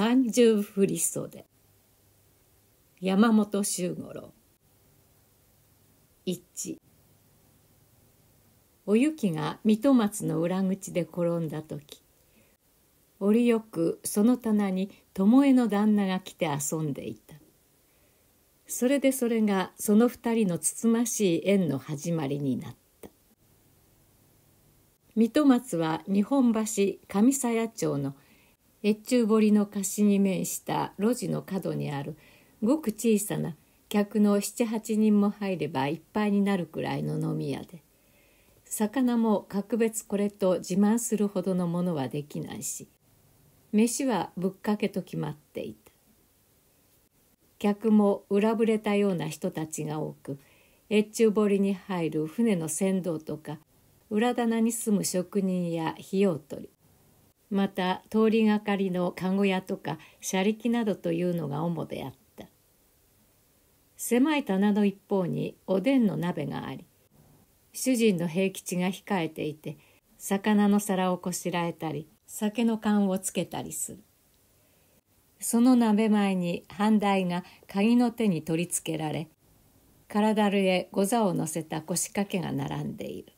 三重振り袖山本周五郎一おゆきが水戸松の裏口で転んだ時折よくその棚に巴の旦那が来て遊んでいたそれでそれがその二人のつつましい縁の始まりになった水戸松は日本橋上鞘町の「越中堀の貸しに面した路地の角にあるごく小さな客の78人も入ればいっぱいになるくらいの飲み屋で魚も格別これと自慢するほどのものはできないし飯はぶっかけと決まっていた客も裏ぶれたような人たちが多く越中堀に入る船の船頭とか裏棚に住む職人や費用取りまた通りがかりの籠屋とか車力などというのが主であった狭い棚の一方におでんの鍋があり主人の平吉が控えていて魚の皿をこしらえたり酒の缶をつけたりするその鍋前に半台が鍵の手に取り付けられ体へござを乗せた腰掛けが並んでいる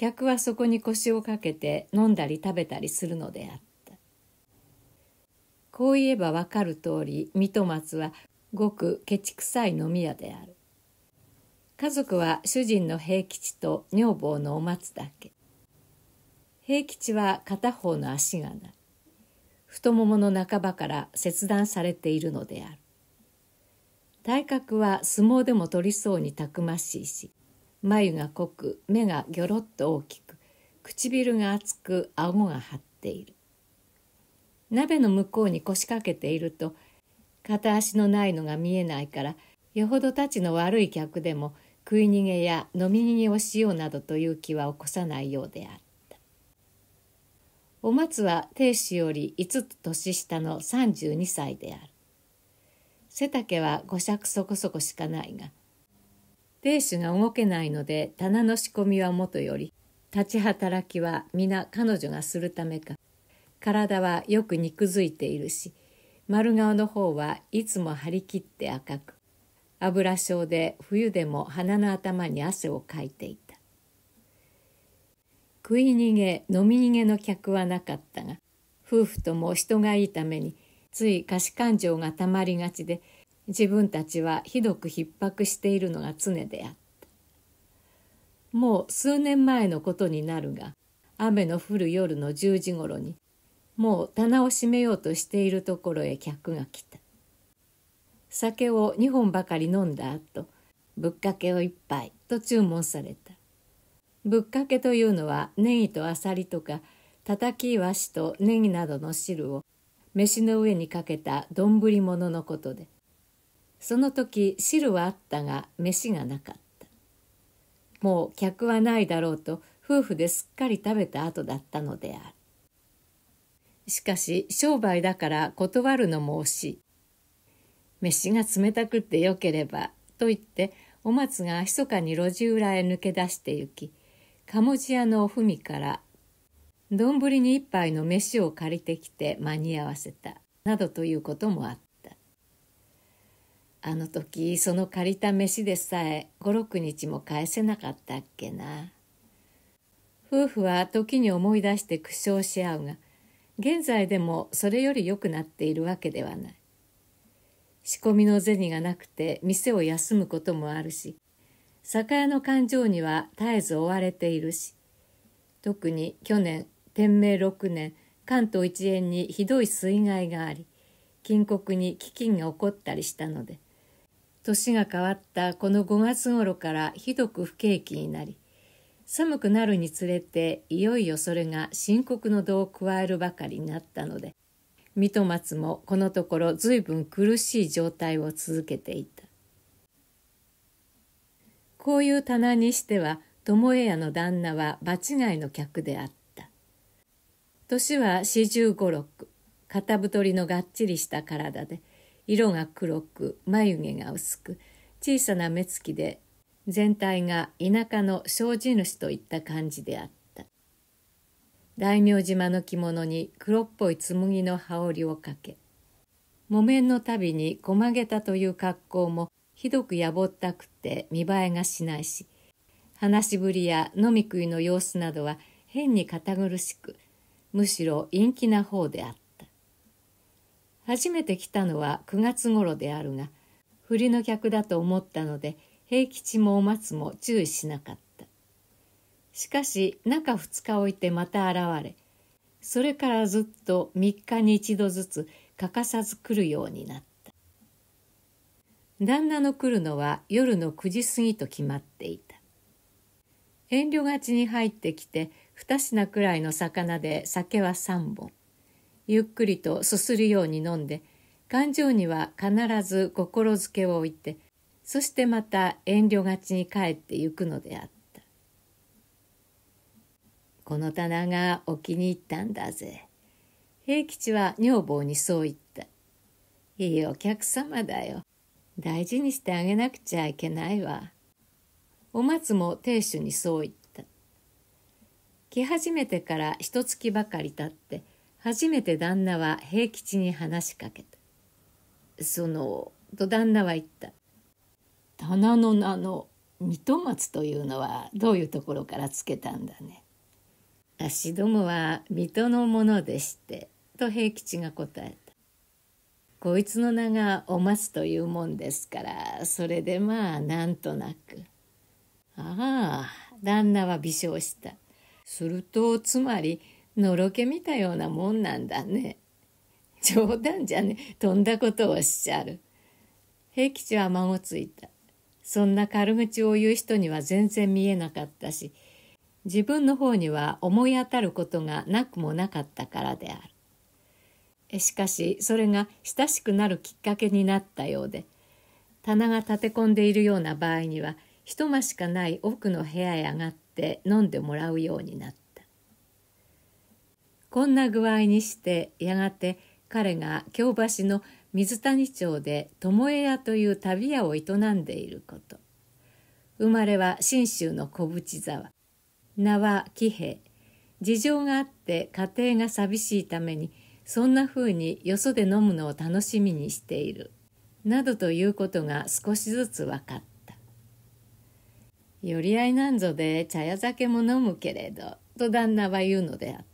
客はそこに腰をかけて飲んだり食べたりするのであったこう言えばわかる通り水戸松はごくケチくさい飲み屋である家族は主人の平吉と女房のお松だけ平吉は片方の足がない太ももの半ばから切断されているのである体格は相撲でも取りそうにたくましいし眉が濃く目がギョロッと大きく唇が厚く顎が張っている鍋の向こうに腰掛けていると片足のないのが見えないからよほどたちの悪い客でも食い逃げや飲み逃げをしようなどという気は起こさないようであったお松は亭主より5つ年下の32歳である背丈は五尺そこそこしかないが亭主が動けないので棚の仕込みはもとより立ち働きは皆彼女がするためか体はよく肉づいているし丸顔の方はいつも張り切って赤く油症で冬でも鼻の頭に汗をかいていた食い逃げ飲み逃げの客はなかったが夫婦とも人がいいためについ菓子勘定がたまりがちで自分たちはひどく逼迫しているのが常であったもう数年前のことになるが雨の降る夜の10時ごろにもう棚を閉めようとしているところへ客が来た酒を2本ばかり飲んだ後ぶっかけを1杯と注文されたぶっかけというのはネギとあさりとかたたきいわしとネギなどの汁を飯の上にかけた丼物のことでその時汁はあったが飯がなかったもう客はないだろうと夫婦ですっかり食べた後だったのであるしかし商売だから断るのも惜しい飯が冷たくってよければと言ってお松が密かに路地裏へ抜け出して行き鴨地屋のおふみから丼に一杯の飯を借りてきて間に合わせたなどということもあったあの時その借りた飯でさえ56日も返せなかったっけな夫婦は時に思い出して苦笑し合うが現在でもそれより良くなっているわけではない仕込みの銭がなくて店を休むこともあるし酒屋の勘定には絶えず追われているし特に去年天明6年関東一円にひどい水害があり金国に飢饉が起こったりしたので年が変わったこの5月頃からひどく不景気になり寒くなるにつれていよいよそれが深刻の度を加えるばかりになったので水戸松もこのところ随分苦しい状態を続けていたこういう棚にしては巴屋の旦那は場違いの客であった年は四十五六片太りのがっちりした体で色が黒く眉毛が薄く小さな目つきで全体が田舎の障子主といった感じであった大名島の着物に黒っぽい紬の羽織をかけ木綿の度に曲げたという格好もひどくやぼったくて見栄えがしないし話しぶりや飲み食いの様子などは変に堅苦しくむしろ陰気な方であった初めて来たのは9月頃であるが振りの客だと思ったので平吉もお松も注意しなかったしかし中2日置いてまた現れそれからずっと3日に1度ずつ欠かさず来るようになった旦那の来るのは夜の9時過ぎと決まっていた遠慮がちに入ってきて2品くらいの魚で酒は3本ゆっくりとすするように飲んで感情には必ず心づけを置いてそしてまた遠慮がちに帰ってゆくのであったこの棚がお気に入ったんだぜ平吉は女房にそう言ったいいお客様だよ大事にしてあげなくちゃいけないわお松も亭主にそう言った来始めてから一月ばかり経って初めて旦那は平吉に話しかけた。その、と旦那は言った。棚の名の水戸松というのはどういうところからつけたんだね。足どもは水戸のものでして、と平吉が答えた。こいつの名がお松というもんですから、それでまあなんとなく。ああ、旦那は微笑した。すると、つまり、のろけ見たようなもんなんだね。冗談じゃねとんだことをおっしゃる。平吉は孫ついた。そんな軽口を言う人には全然見えなかったし、自分の方には思い当たることがなくもなかったからである。しかし、それが親しくなるきっかけになったようで、棚が立て込んでいるような場合には、一間しかない奥の部屋へ上がって飲んでもらうようになった。こんな具合にしてやがて彼が京橋の水谷町で巴屋という旅屋を営んでいること生まれは信州の小淵沢名は喜平事情があって家庭が寂しいためにそんな風によそで飲むのを楽しみにしているなどということが少しずつ分かった寄り合いなんぞで茶や酒も飲むけれどと旦那は言うのであった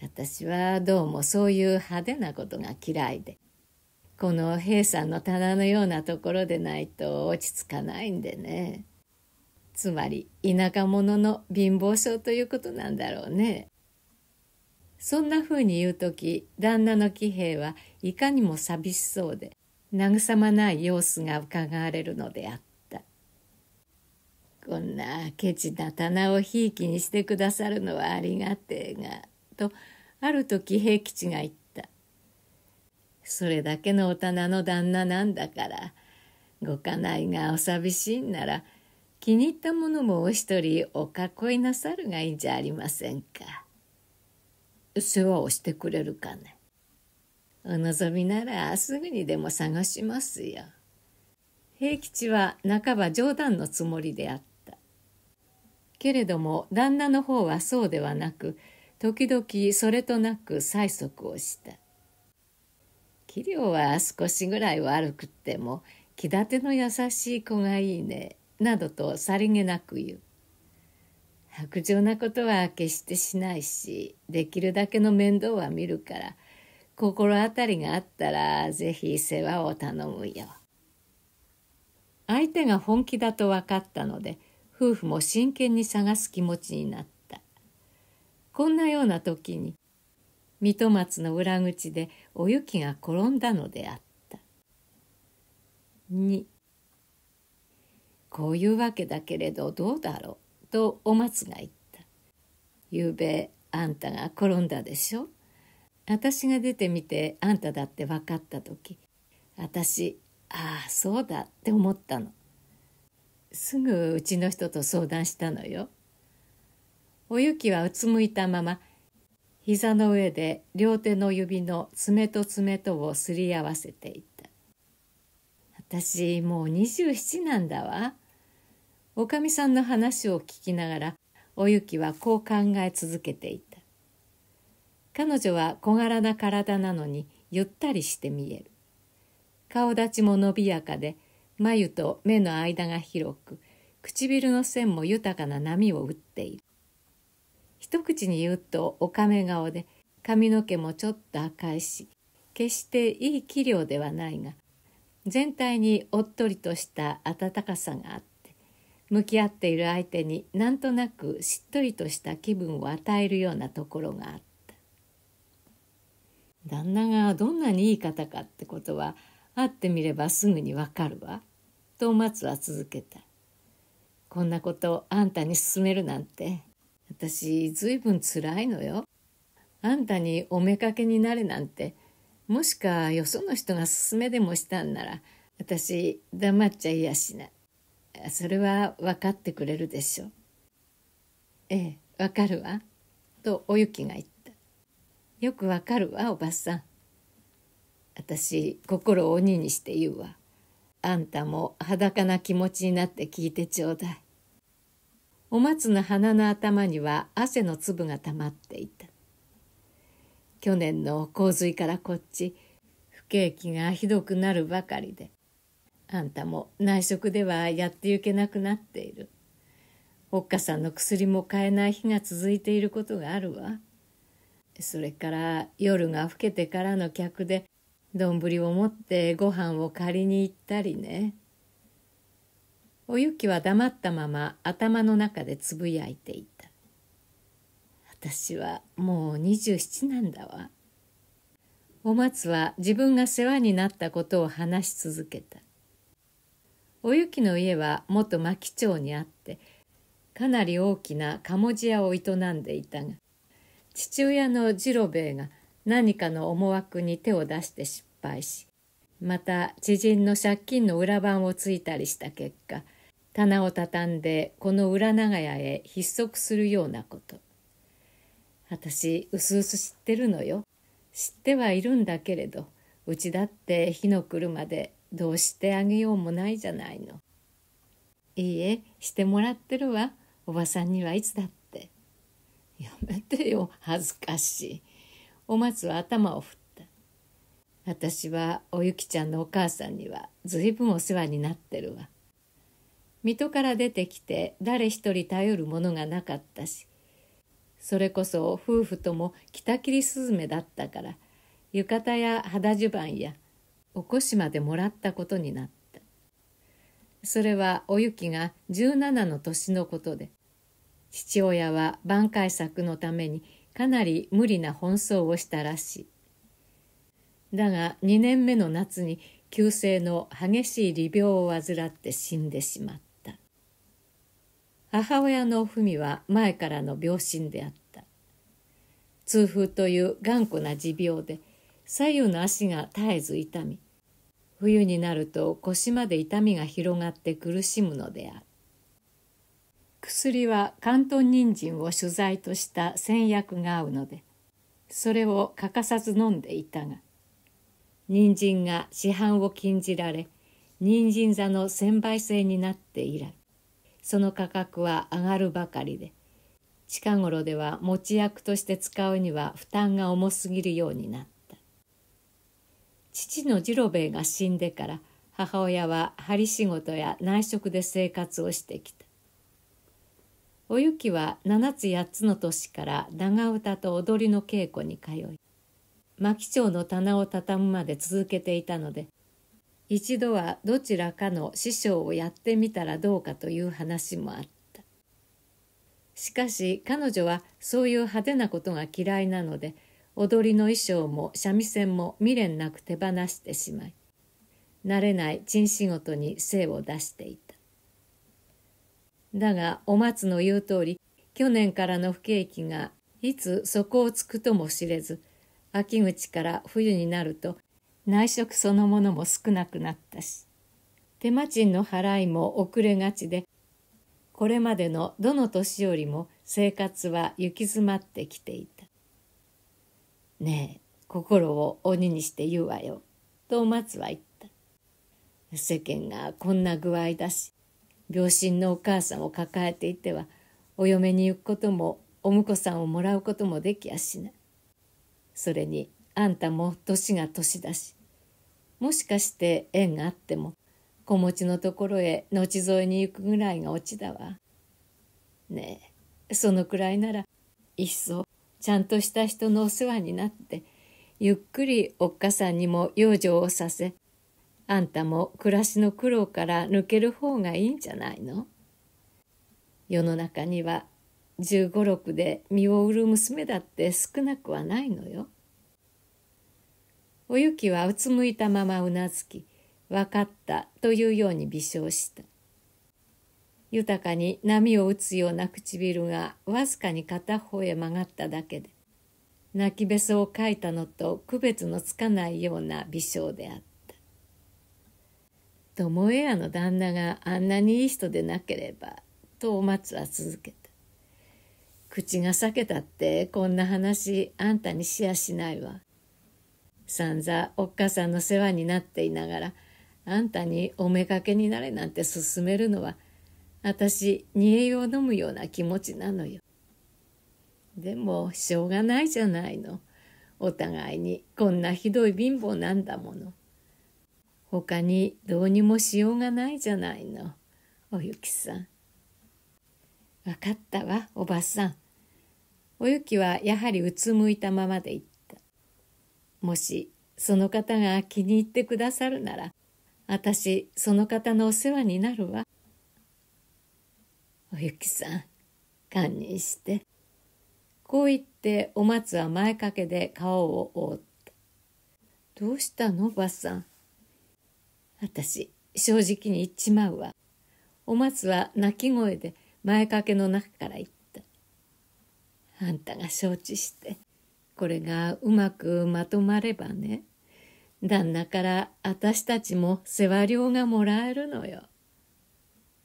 私はどうもそういう派手なことが嫌いでこの平さんの棚のようなところでないと落ち着かないんでねつまり田舎者の貧乏症ということなんだろうねそんなふうに言う時旦那の喜兵衛はいかにも寂しそうで慰まない様子がうかがわれるのであったこんなケチな棚をひいきにしてくださるのはありがてえがとある時平吉が言った「それだけのお人の旦那なんだからご家内がお寂しいんなら気に入ったものもお一人お囲いなさるがいいんじゃありませんか」世話をしてくれるかねお望みならすぐにでも探しますよ平吉は半ば冗談のつもりであったけれども旦那の方はそうではなく時々それとなく催促をした器量は少しぐらい悪くっても気立ての優しい子がいいねなどとさりげなく言う薄情なことは決してしないしできるだけの面倒は見るから心当たりがあったらぜひ世話を頼むよ相手が本気だと分かったので夫婦も真剣に探す気持ちになったこんなような時に水戸松の裏口でお雪が転んだのであった2こういうわけだけれどどうだろうとお松が言ったゆうべあんたが転んだでしょ私が出てみてあんただって分かった時私ああそうだって思ったのすぐうちの人と相談したのよおゆきはうつむいたまま膝の上で両手の指の爪と爪とをすり合わせていた私もう27なんだわおかみさんの話を聞きながらおゆきはこう考え続けていた彼女は小柄な体なのにゆったりして見える顔立ちも伸びやかで眉と目の間が広く唇の線も豊かな波を打っている一口に言うとおかめ顔で髪の毛もちょっと赤いし決していい器量ではないが全体におっとりとした温かさがあって向き合っている相手になんとなくしっとりとした気分を与えるようなところがあった旦那がどんなにいい方かってことは会ってみればすぐにわかるわと松は続けたこんなことあんたに勧めるなんて私ずいぶんつらいのよ。あんたにおめかけになれなんてもしかよその人が勧めでもしたんなら私黙っちゃいやしないそれは分かってくれるでしょうええ分かるわとおゆきが言ったよく分かるわおばさん私心を鬼にして言うわあんたも裸な気持ちになって聞いてちょうだいお松の花の頭には汗の粒が溜まっていた去年の洪水からこっち不景気がひどくなるばかりであんたも内職ではやってゆけなくなっているおっかさんの薬も買えない日が続いていることがあるわそれから夜が更けてからの客で丼を持ってご飯を借りに行ったりね。おゆきは黙ったまま頭の中でつぶやいていた。私はもう27なんだわ。お松は自分が世話になったことを話し続けた。おゆきの家は元牧町にあって、かなり大きな鴨地屋を営んでいたが、父親の次郎兵衛が何かの思惑に手を出して失敗し、また知人の借金の裏番をついたりした結果、棚を畳んでこの裏長屋へ筆足するようなこと私うすうす知ってるのよ知ってはいるんだけれどうちだって火の車でどうしてあげようもないじゃないのいいえしてもらってるわおばさんにはいつだってやめてよ恥ずかしいお松は頭を振った私はおゆきちゃんのお母さんにはずいぶんお世話になってるわ水戸から出てきて誰一人頼るものがなかったしそれこそ夫婦とも北切りスズメだったから浴衣や肌襦袢やおこしまでもらったことになったそれはおゆきが17の年のことで父親は挽回策のためにかなり無理な奔走をしたらしいだが2年目の夏に急性の激しい利病を患って死んでしまった母親のみは前からの病身であった。痛風という頑固な持病で左右の足が絶えず痛み、冬になると腰まで痛みが広がって苦しむのである。薬は関東人参を取材とした戦薬が合うので、それを欠かさず飲んでいたが、人参が市販を禁じられ、人参座の専売制になって以来、その価格は上がるばかりで近頃では持ち役として使うには負担が重すぎるようになった父の次郎兵衛が死んでから母親は針仕事や内職で生活をしてきたおゆきは7つ8つの年から長唄と踊りの稽古に通い牧町の棚を畳むまで続けていたので一度はどちらかの師匠をやってみたらどうかという話もあった。しかし彼女はそういう派手なことが嫌いなので踊りの衣装も三味線も未練なく手放してしまい慣れない珍仕事に精を出していた。だがお松の言う通り去年からの不景気がいつ底をつくとも知れず秋口から冬になると内職そのものも少なくなったし手間賃の払いも遅れがちでこれまでのどの年よりも生活は行き詰まってきていた。ねえ心を鬼にして言うわよ」と松は言った世間がこんな具合だし病身のお母さんを抱えていてはお嫁に行くこともお婿さんをもらうこともできやしないそれにあんたも年が年だしもしかして縁があっても子持ちのところへ後添えに行くぐらいがオチだわ。ねえそのくらいならいっそちゃんとした人のお世話になってゆっくりおっかさんにも養生をさせあんたも暮らしの苦労から抜ける方がいいんじゃないの世の中には1 5 6で身を売る娘だって少なくはないのよ。おゆきはうつむいたままうなずき、わかったというように微笑した。豊かに波を打つような唇がわずかに片方へ曲がっただけで、泣きべそをかいたのと区別のつかないような微笑であった。え、枝の旦那があんなにいい人でなければ、とお松は続けた。口が裂けたってこんな話あんたにシェアしないわ。散々おっかさんの世話になっていながらあんたにおめかけになれなんて勧めるのは私煮えを飲むような気持ちなのよ。でもしょうがないじゃないの。お互いにこんなひどい貧乏なんだもの。他にどうにもしようがないじゃないの。おゆきさん。わかったわおばさん。おゆきはやはりうつむいたままでいた。もしその方が気に入ってくださるなら私その方のお世話になるわ。おゆきさん堪忍して。こう言ってお松は前掛けで顔を覆った。どうしたのばさん。私正直に言っちまうわ。お松は泣き声で前掛けの中から言った。あんたが承知してこれがうまくまとまればね旦那から私たちも世話料がもらえるのよ。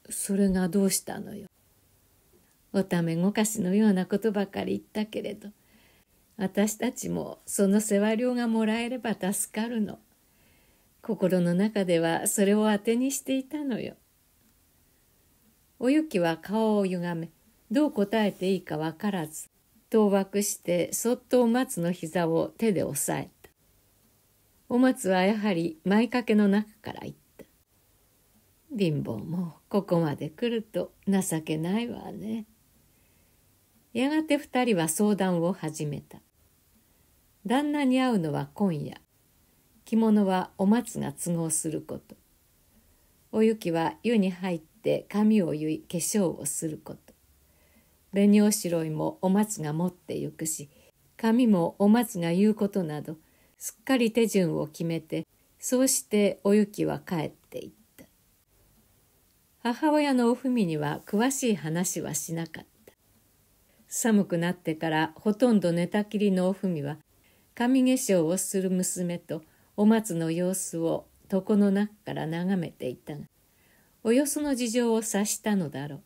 それがどうしたのよ。おためごかしのようなことばかり言ったけれど私たちもその世話料がもらえれば助かるの。心の中ではそれを当てにしていたのよ。おゆきは顔をゆがめどう答えていいかわからず当惑してそっとお松の膝を手で押さえた。お松はやはり前掛けの中から言った。貧乏もここまで来ると情けないわね。やがて二人は相談を始めた。旦那に会うのは今夜。着物はお松が都合すること。お雪は湯に入って髪を結い化粧をすること。紅おしろいもお松が持ってゆくし紙もお松が言うことなどすっかり手順を決めてそうしておゆきは帰っていった母親のおふみには詳しい話はしなかった寒くなってからほとんど寝たきりのおふみは神化粧をする娘とお松の様子を床の中から眺めていたがおよその事情を察したのだろう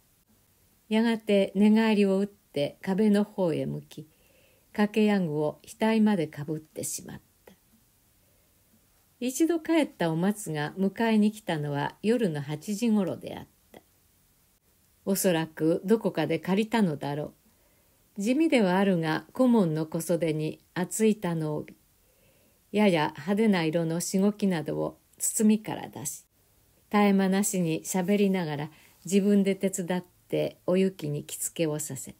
やがて寝返りを打って壁の方へ向き掛けや具を額までかぶってしまった一度帰ったお松が迎えに来たのは夜の8時ごろであったおそらくどこかで借りたのだろう地味ではあるが顧問の小袖に厚い田の帯やや派手な色のしごきなどを包みから出し絶え間なしにしゃべりながら自分で手伝ってってお雪に着付けをさせ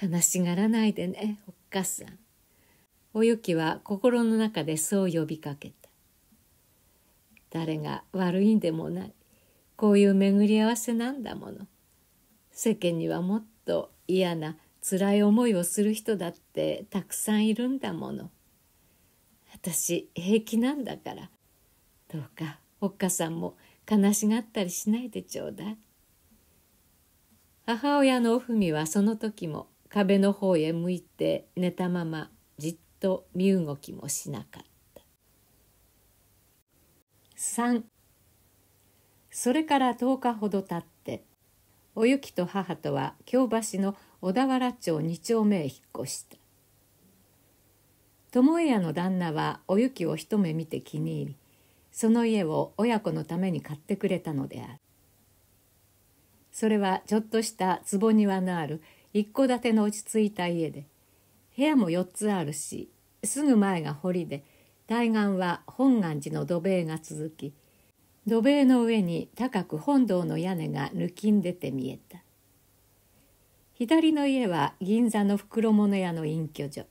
た。悲しがらないでね、おっかさん。お雪は心の中でそう呼びかけた。誰が悪いんでもない。こういう巡り合わせなんだもの。世間にはもっと嫌な辛い思いをする人だってたくさんいるんだもの。私平気なんだからどうかおっかさんも悲しがったりしないでちょうだい。母親のおふみはその時も壁の方へ向いて寝たままじっと身動きもしなかった3それから10日ほど経っておゆきと母とは京橋の小田原町2丁目へ引っ越した友屋の旦那はおゆきを一目見て気に入りその家を親子のために買ってくれたのであるそれはちょっとした坪庭のある一戸建ての落ち着いた家で部屋も4つあるしすぐ前が堀で対岸は本願寺の土塀が続き土塀の上に高く本堂の屋根が抜きん出て見えた左の家は銀座の袋物屋の隠居所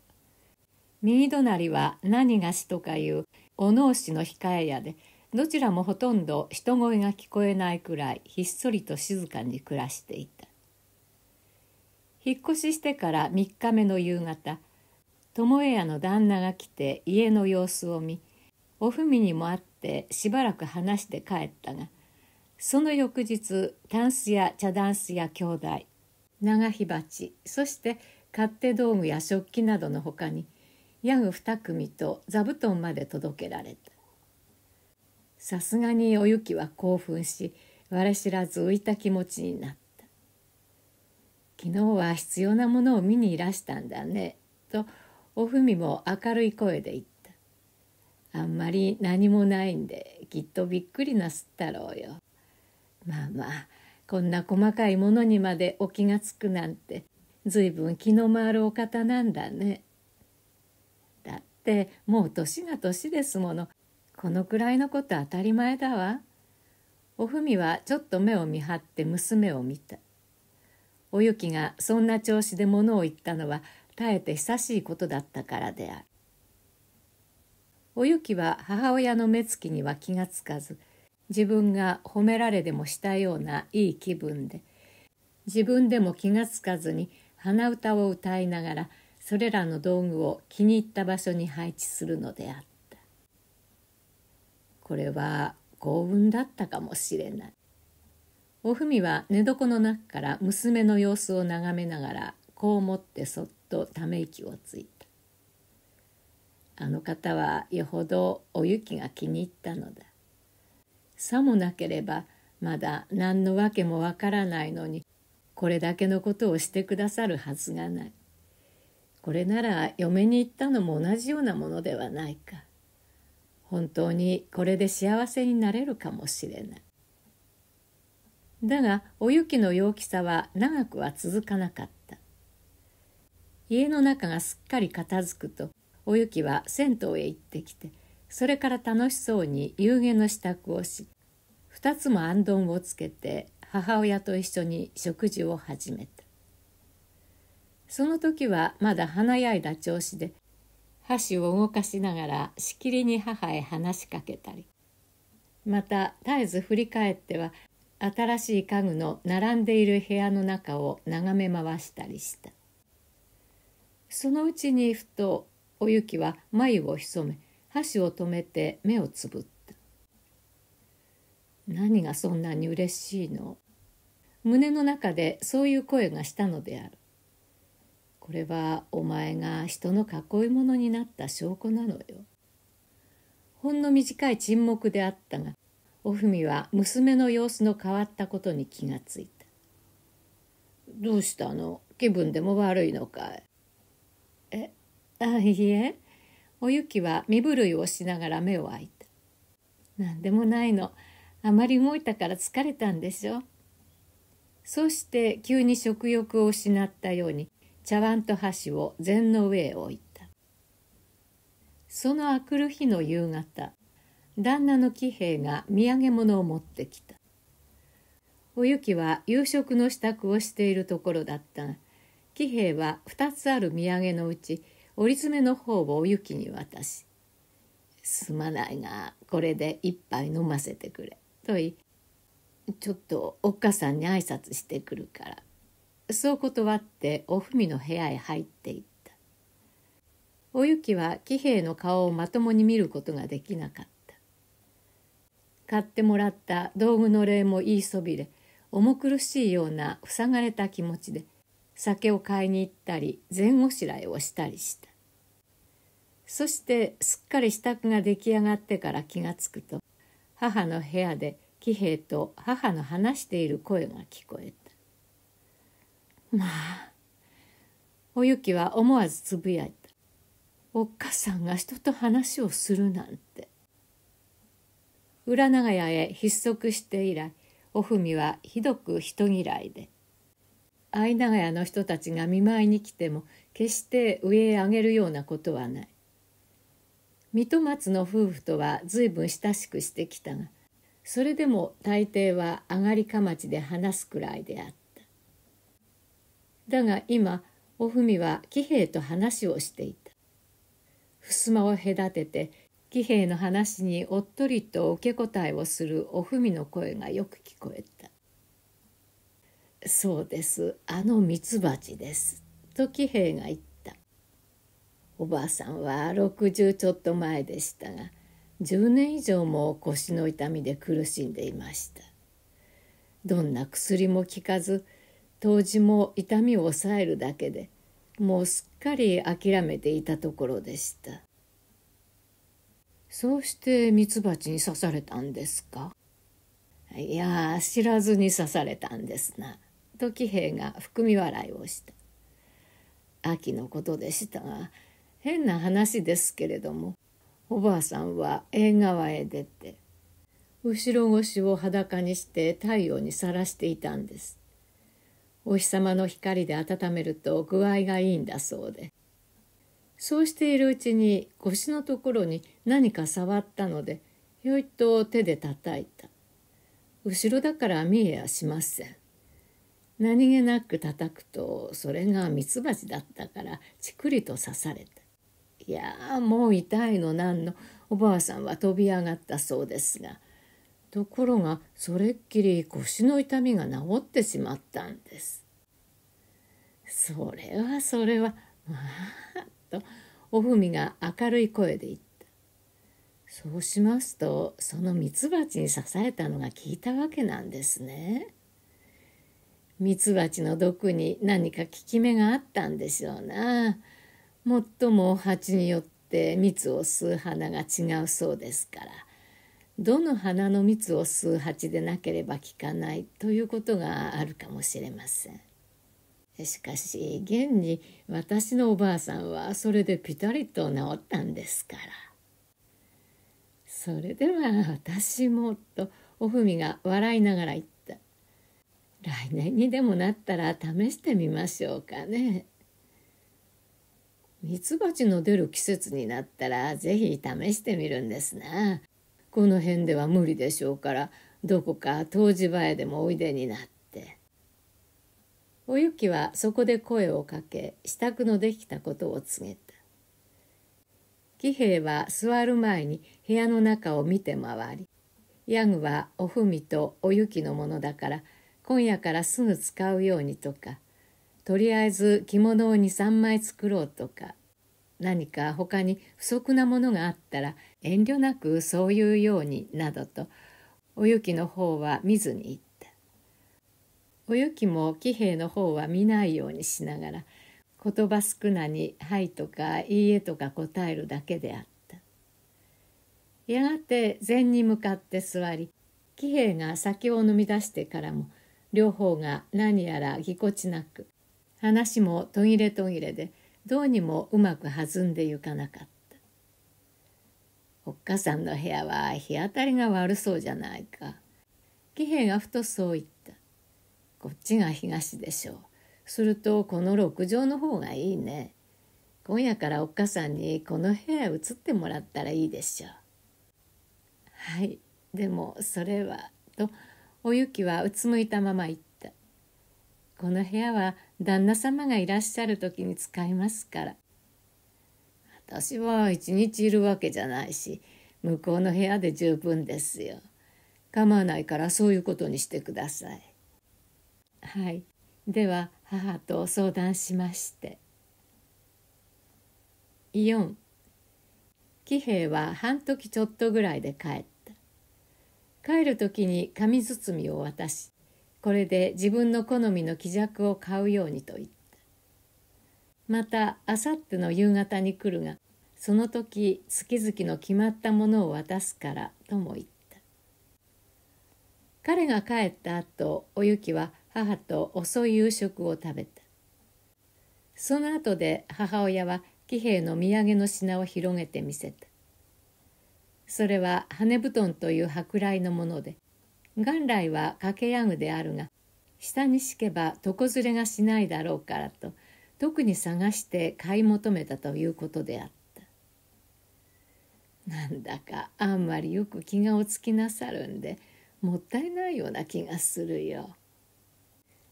右隣は何がしとかいうお能師の控え屋でどちらもほとんど人声が聞こえないくらいひっそりと静かに暮らしていた引っ越ししてから3日目の夕方巴屋の旦那が来て家の様子を見おふみにも会ってしばらく話して帰ったがその翌日タンスや茶ダンスや兄弟長火鉢そして勝手道具や食器などのほかにヤグ2組と座布団まで届けられたさすがにおゆきは興奮し我知らず浮いた気持ちになった昨日は必要なものを見にいらしたんだねとおふみも明るい声で言ったあんまり何もないんできっとびっくりなすったろうよまあまあこんな細かいものにまでお気がつくなんて随分気の回るお方なんだね。だってもう年が年ですものこのくらいのこと当たり前だわ。おふみはちょっと目を見張って娘を見た。おゆきがそんな調子で物を言ったのは耐えて久しいことだったからである。おゆきは母親の目つきには気がつかず自分が褒められでもしたようないい気分で自分でも気がつかずに鼻歌を歌いながらそれらの道具を気に入った場所に配置するのであった。これは幸運だったかもしれないおふみは寝床の中から娘の様子を眺めながらこう思ってそっとため息をついたあの方はよほどお雪が気に入ったのださもなければまだ何のわけもわからないのにこれだけのことをしてくださるはずがないこれなら嫁に行ったのも同じようなものではないか本当にこれで幸せになれるかもしれないだがおゆきの陽気さは長くは続かなかった家の中がすっかり片付くとおゆきは銭湯へ行ってきてそれから楽しそうに夕げの支度をし2つもあんどんをつけて母親と一緒に食事を始めたその時はまだ華やいだ調子で箸を動かしながらしきりに母へ話しかけたりまた絶えず振り返っては新しい家具の並んでいる部屋の中を眺め回したりしたそのうちにふとおゆきは眉を潜め箸を止めて目をつぶった何がそんなに嬉しいの胸の中でそういう声がしたのであるこれはお前が人の囲い物になった証拠なのよ。ほんの短い沈黙であったがおふみは娘の様子の変わったことに気がついた。どうしたの気分でも悪いのかいえあいいえおゆきは身震いをしながら目を開いた。何でもないのあまり動いたから疲れたんでしょそうして急に食欲を失ったように茶碗と箸を禅の上へ置いたそのあくる日の夕方旦那の喜兵衛が土産物を持ってきたおゆきは夕食の支度をしているところだったが喜兵衛は2つある土産のうち折り詰めの方をおゆきに渡し「すまないがこれで一杯飲ませてくれ」と言い「ちょっとおっかさんに挨拶してくるからそう断っておふみの部屋へ入っていったおゆきは喜兵衛の顔をまともに見ることができなかった買ってもらった道具の礼も言いそびれ重苦しいような塞がれた気持ちで酒を買いに行ったり前後しらえをしたりしたそしてすっかり支度が出来上がってから気がつくと母の部屋で喜兵衛と母の話している声が聞こえたまあおゆきは思わずつぶやいたおっかさんが人と話をするなんて裏長屋へ筆足して以来おふみはひどく人嫌いで相長屋の人たちが見舞いに来ても決して上へ上げるようなことはない水戸松の夫婦とは随分親しくしてきたがそれでも大抵は上がりかまちで話すくらいであっただが今おふみは喜兵衛と話をしていた襖を隔てて喜兵衛の話におっとりと受け答えをするおふみの声がよく聞こえた「そうですあのミツバチです」と喜兵衛が言ったおばあさんは60ちょっと前でしたが10年以上も腰の痛みで苦しんでいましたどんな薬も効かず当時も痛みを抑えるだけでもうすっかり諦めていたところでしたそうしてミツバチに刺されたんですかいや知らずに刺されたんですな」と喜兵衛が含み笑いをした秋のことでしたが変な話ですけれどもおばあさんは縁側へ出て後ろ腰を裸にして太陽にさらしていたんですお日様の光で温めると具合がいいんだそうでそうしているうちに腰のところに何か触ったのでひょいと手で叩いた後ろだから見えやしません何気なく叩くとそれがミツバチだったからちくりと刺されたいやもう痛いのなんのおばあさんは飛び上がったそうですがところがそれっきり腰の痛みが治ってしまったんですそれはそれはまあとおふみが明るい声で言ったそうしますとそのミツバチに刺されたのが効いたわけなんですねミツバチの毒に何か効き目があったんでしょうなもっとも蜂によって蜜を吸う花が違うそうですからどの花の蜜を吸う蜂でなければ効かないということがあるかもしれません。しかし現に私のおばあさんはそれでピタリと治ったんですから。それでは私もとおふみが笑いながら言った。来年にでもなったら試してみましょうかね。ミツバチの出る季節になったらぜひ試してみるんですな。この辺では無理でしょうからどこか湯治場へでもおいでになって。おゆきはそこで声をかけ支度のできたことを告げた。喜兵衛は座る前に部屋の中を見て回りヤグはおふみとおゆきのものだから今夜からすぐ使うようにとかとりあえず着物を23枚作ろうとか何か他に不足なものがあったら遠慮なくそういうようになどとお雪の方は見ずに言ったお雪も喜兵衛の方は見ないようにしながら言葉少なに「はい」とか「いいえ」とか答えるだけであったやがて禅に向かって座り喜兵衛が酒を飲み出してからも両方が何やらぎこちなく話も途切れ途切れでどうにもうまく弾んでゆかなかったおっかさんの部屋は日当たりが悪そうじゃないか。喜兵衛がふとそう言った。こっちが東でしょう。するとこの六畳の方がいいね。今夜からおっかさんにこの部屋移ってもらったらいいでしょう。はい、でもそれは。とおゆきはうつむいたまま言った。この部屋は旦那様がいらっしゃる時に使いますから。私は一日いるわけじゃないし向こうの部屋で十分ですよ構わないからそういうことにしてくださいはいでは母と相談しまして4喜兵衛は半時ちょっとぐらいで帰った帰る時に紙包みを渡しこれで自分の好みの気弱を買うようにと言ったまたあさっての夕方に来るがその時月々の決まったものを渡すから」とも言った彼が帰った後おゆきは母と遅い夕食を食べたその後で母親は喜兵衛の土産の品を広げてみせたそれは羽布団という舶来のもので元来は掛け屋具であるが下に敷けば床ずれがしないだろうからと特に探して買い求めたということであったなんだかあんまりよく気がおつきなさるんでもったいないような気がするよ。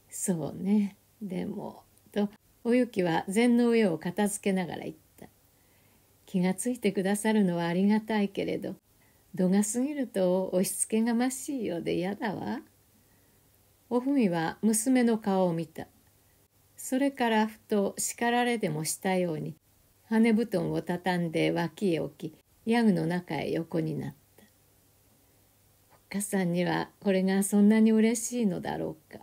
そうねでもとおゆきは禅の上を片付けながら言った気がついてくださるのはありがたいけれど度が過ぎると押しつけがましいようで嫌だわおふみは娘の顔を見たそれからふと叱られでもしたように羽布団を畳んで脇へ置きヤグの中へ横になったおっかさんにはこれがそんなに嬉しいのだろうか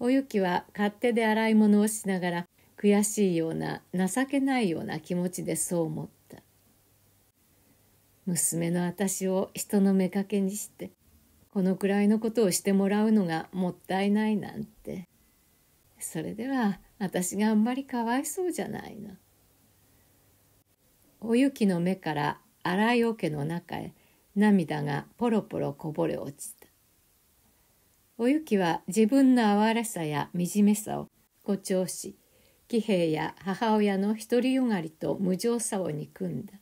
おゆきは勝手で洗い物をしながら悔しいような情けないような気持ちでそう思った娘の私を人の妾にしてこのくらいのことをしてもらうのがもったいないなんて。それでは私があんまりかわいそうじゃないな。おゆきの目から荒い桶の中へ涙がポロポロこぼれ落ちた。おゆきは自分の哀れさや惨めさを誇張し、喜兵衛や母親の独りよがりと無情さを憎んだ。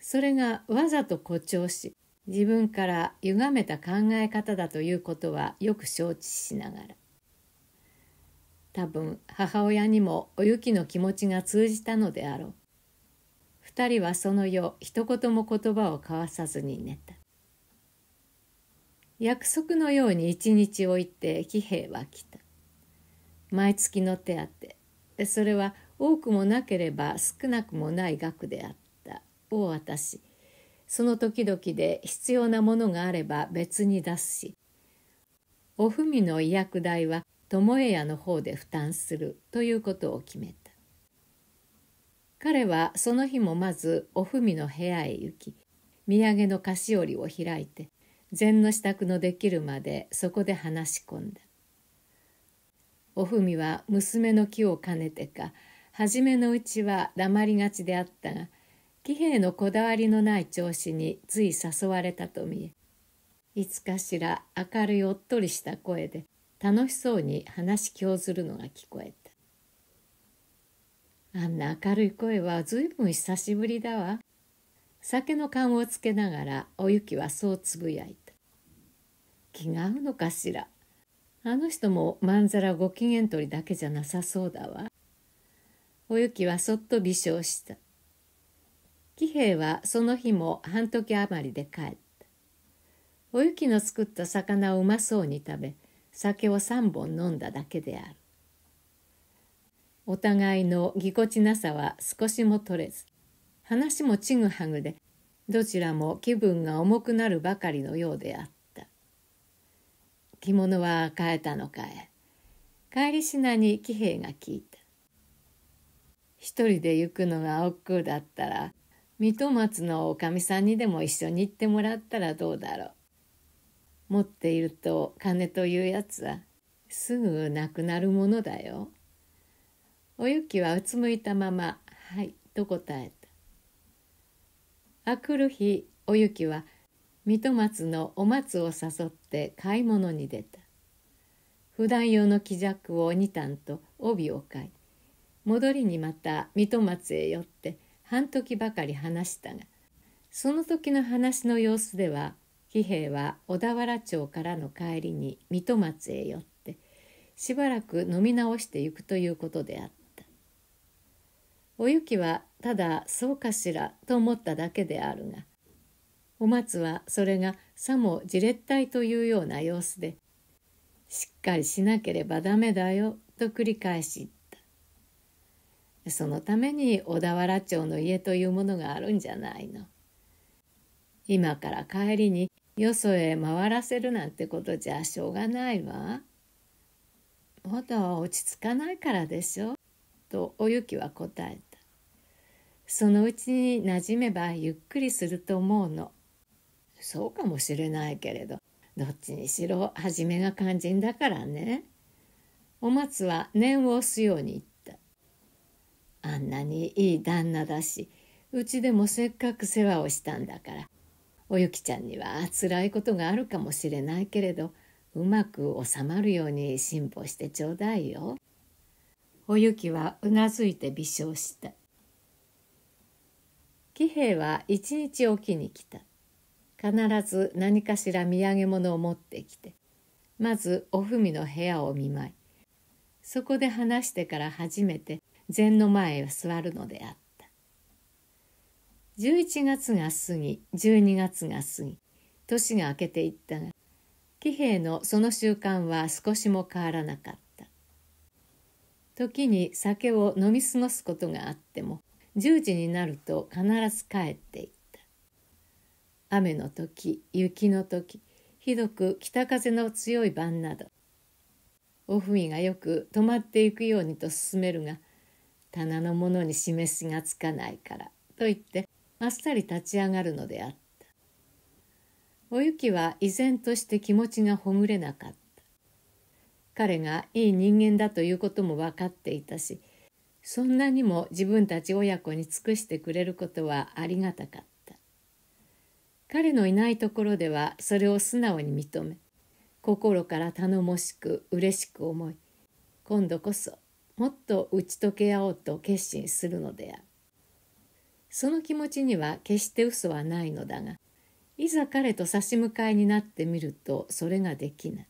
それがわざと誇張し、自分から歪めた考え方だということはよく承知しながら。多分母親にもおゆきの気持ちが通じたのであろう二人はその夜一言も言葉を交わさずに寝た約束のように一日置いて喜兵衛は来た毎月の手当それは多くもなければ少なくもない額であったを渡しその時々で必要なものがあれば別に出すしおふみの医薬代は巴屋の方で負担するということを決めた彼はその日もまずおふみの部屋へ行き土産の菓子折りを開いて禅の支度のできるまでそこで話し込んだおふみは娘の気を兼ねてか初めのうちは黙りがちであったが喜兵衛のこだわりのない調子につい誘われたと見えいつかしら明るいおっとりした声で楽しそうに話し日するのが聞こえたあんな明るい声はずいぶん久しぶりだわ酒の勘をつけながらおゆきはそうつぶやいた気が合うのかしらあの人もまんざらご機嫌取りだけじゃなさそうだわおゆきはそっと微笑した喜兵衛はその日も半時余りで帰ったおゆきの作った魚をうまそうに食べ酒を3本飲んだだけであるお互いのぎこちなさは少しも取れず話もちぐはぐでどちらも気分が重くなるばかりのようであった着物は変えたのかえ帰りしなに喜兵衛が聞いた一人で行くのが億劫だったら水戸松のおかみさんにでも一緒に行ってもらったらどうだろう持っていると金というやつはすぐなくなるものだよ。おゆきはうつむいたまま「はい」と答えた。あくる日おゆきは水戸松のお松を誘って買い物に出た。普段用の木尺を2反と帯を買い戻りにまた水戸松へ寄って半時ばかり話したがその時の話の様子では喜兵衛は小田原町からの帰りに水戸松へ寄ってしばらく飲み直してゆくということであったおゆきはただそうかしらと思っただけであるがお松はそれがさもじれったいというような様子でしっかりしなければダメだよと繰り返し言ったそのために小田原町の家というものがあるんじゃないの今から帰りによそへ回らせるなんてことじゃしょうがないわ。あなは落ち着かないからでしょ。とおゆきは答えた。そのうちになじめばゆっくりすると思うの。そうかもしれないけれど、どっちにしろ初めが肝心だからね。お松は念を押すように言った。あんなにいい旦那だし、うちでもせっかく世話をしたんだから、おゆきちゃんには辛いことがあるかもしれないけれどうまく収まるように辛抱してちょうだいよ。おゆきはうなずいて微笑した。喜兵衛は一日おきに来た。必ず何かしら土産物を持ってきてまずおふみの部屋を見舞いそこで話してから初めて禅の前へ座るのであった。11月が過ぎ12月が過ぎ年が明けていったが喜兵衛のその習慣は少しも変わらなかった時に酒を飲み過ごすことがあっても10時になると必ず帰っていった雨の時雪の時ひどく北風の強い晩などおふみがよく泊まっていくようにと勧めるが棚のものに示しがつかないからと言ってあっさり立ち上がるのであったおゆきは依然として気持ちがほぐれなかった彼がいい人間だということも分かっていたしそんなにも自分たち親子に尽くしてくれることはありがたかった彼のいないところではそれを素直に認め心から頼もしく嬉しく思い今度こそもっと打ち解け合おうと決心するのであるその気持ちには決して嘘はないのだがいざ彼と差し向かいになってみるとそれができない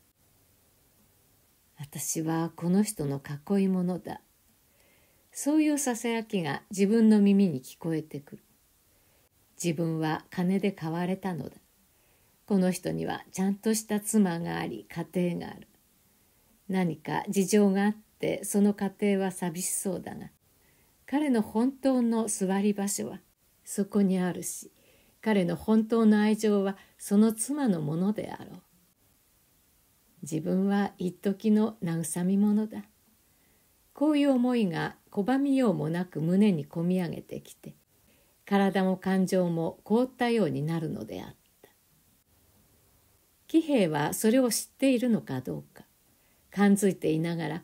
私はこの人の囲いのだそういうささやきが自分の耳に聞こえてくる自分は金で買われたのだこの人にはちゃんとした妻があり家庭がある何か事情があってその家庭は寂しそうだが彼の本当の座り場所はそこにあるし彼の本当の愛情はその妻のものであろう自分は一時の慰み者だこういう思いが拒みようもなく胸にこみ上げてきて体も感情も凍ったようになるのであった喜兵衛はそれを知っているのかどうか感づいていながら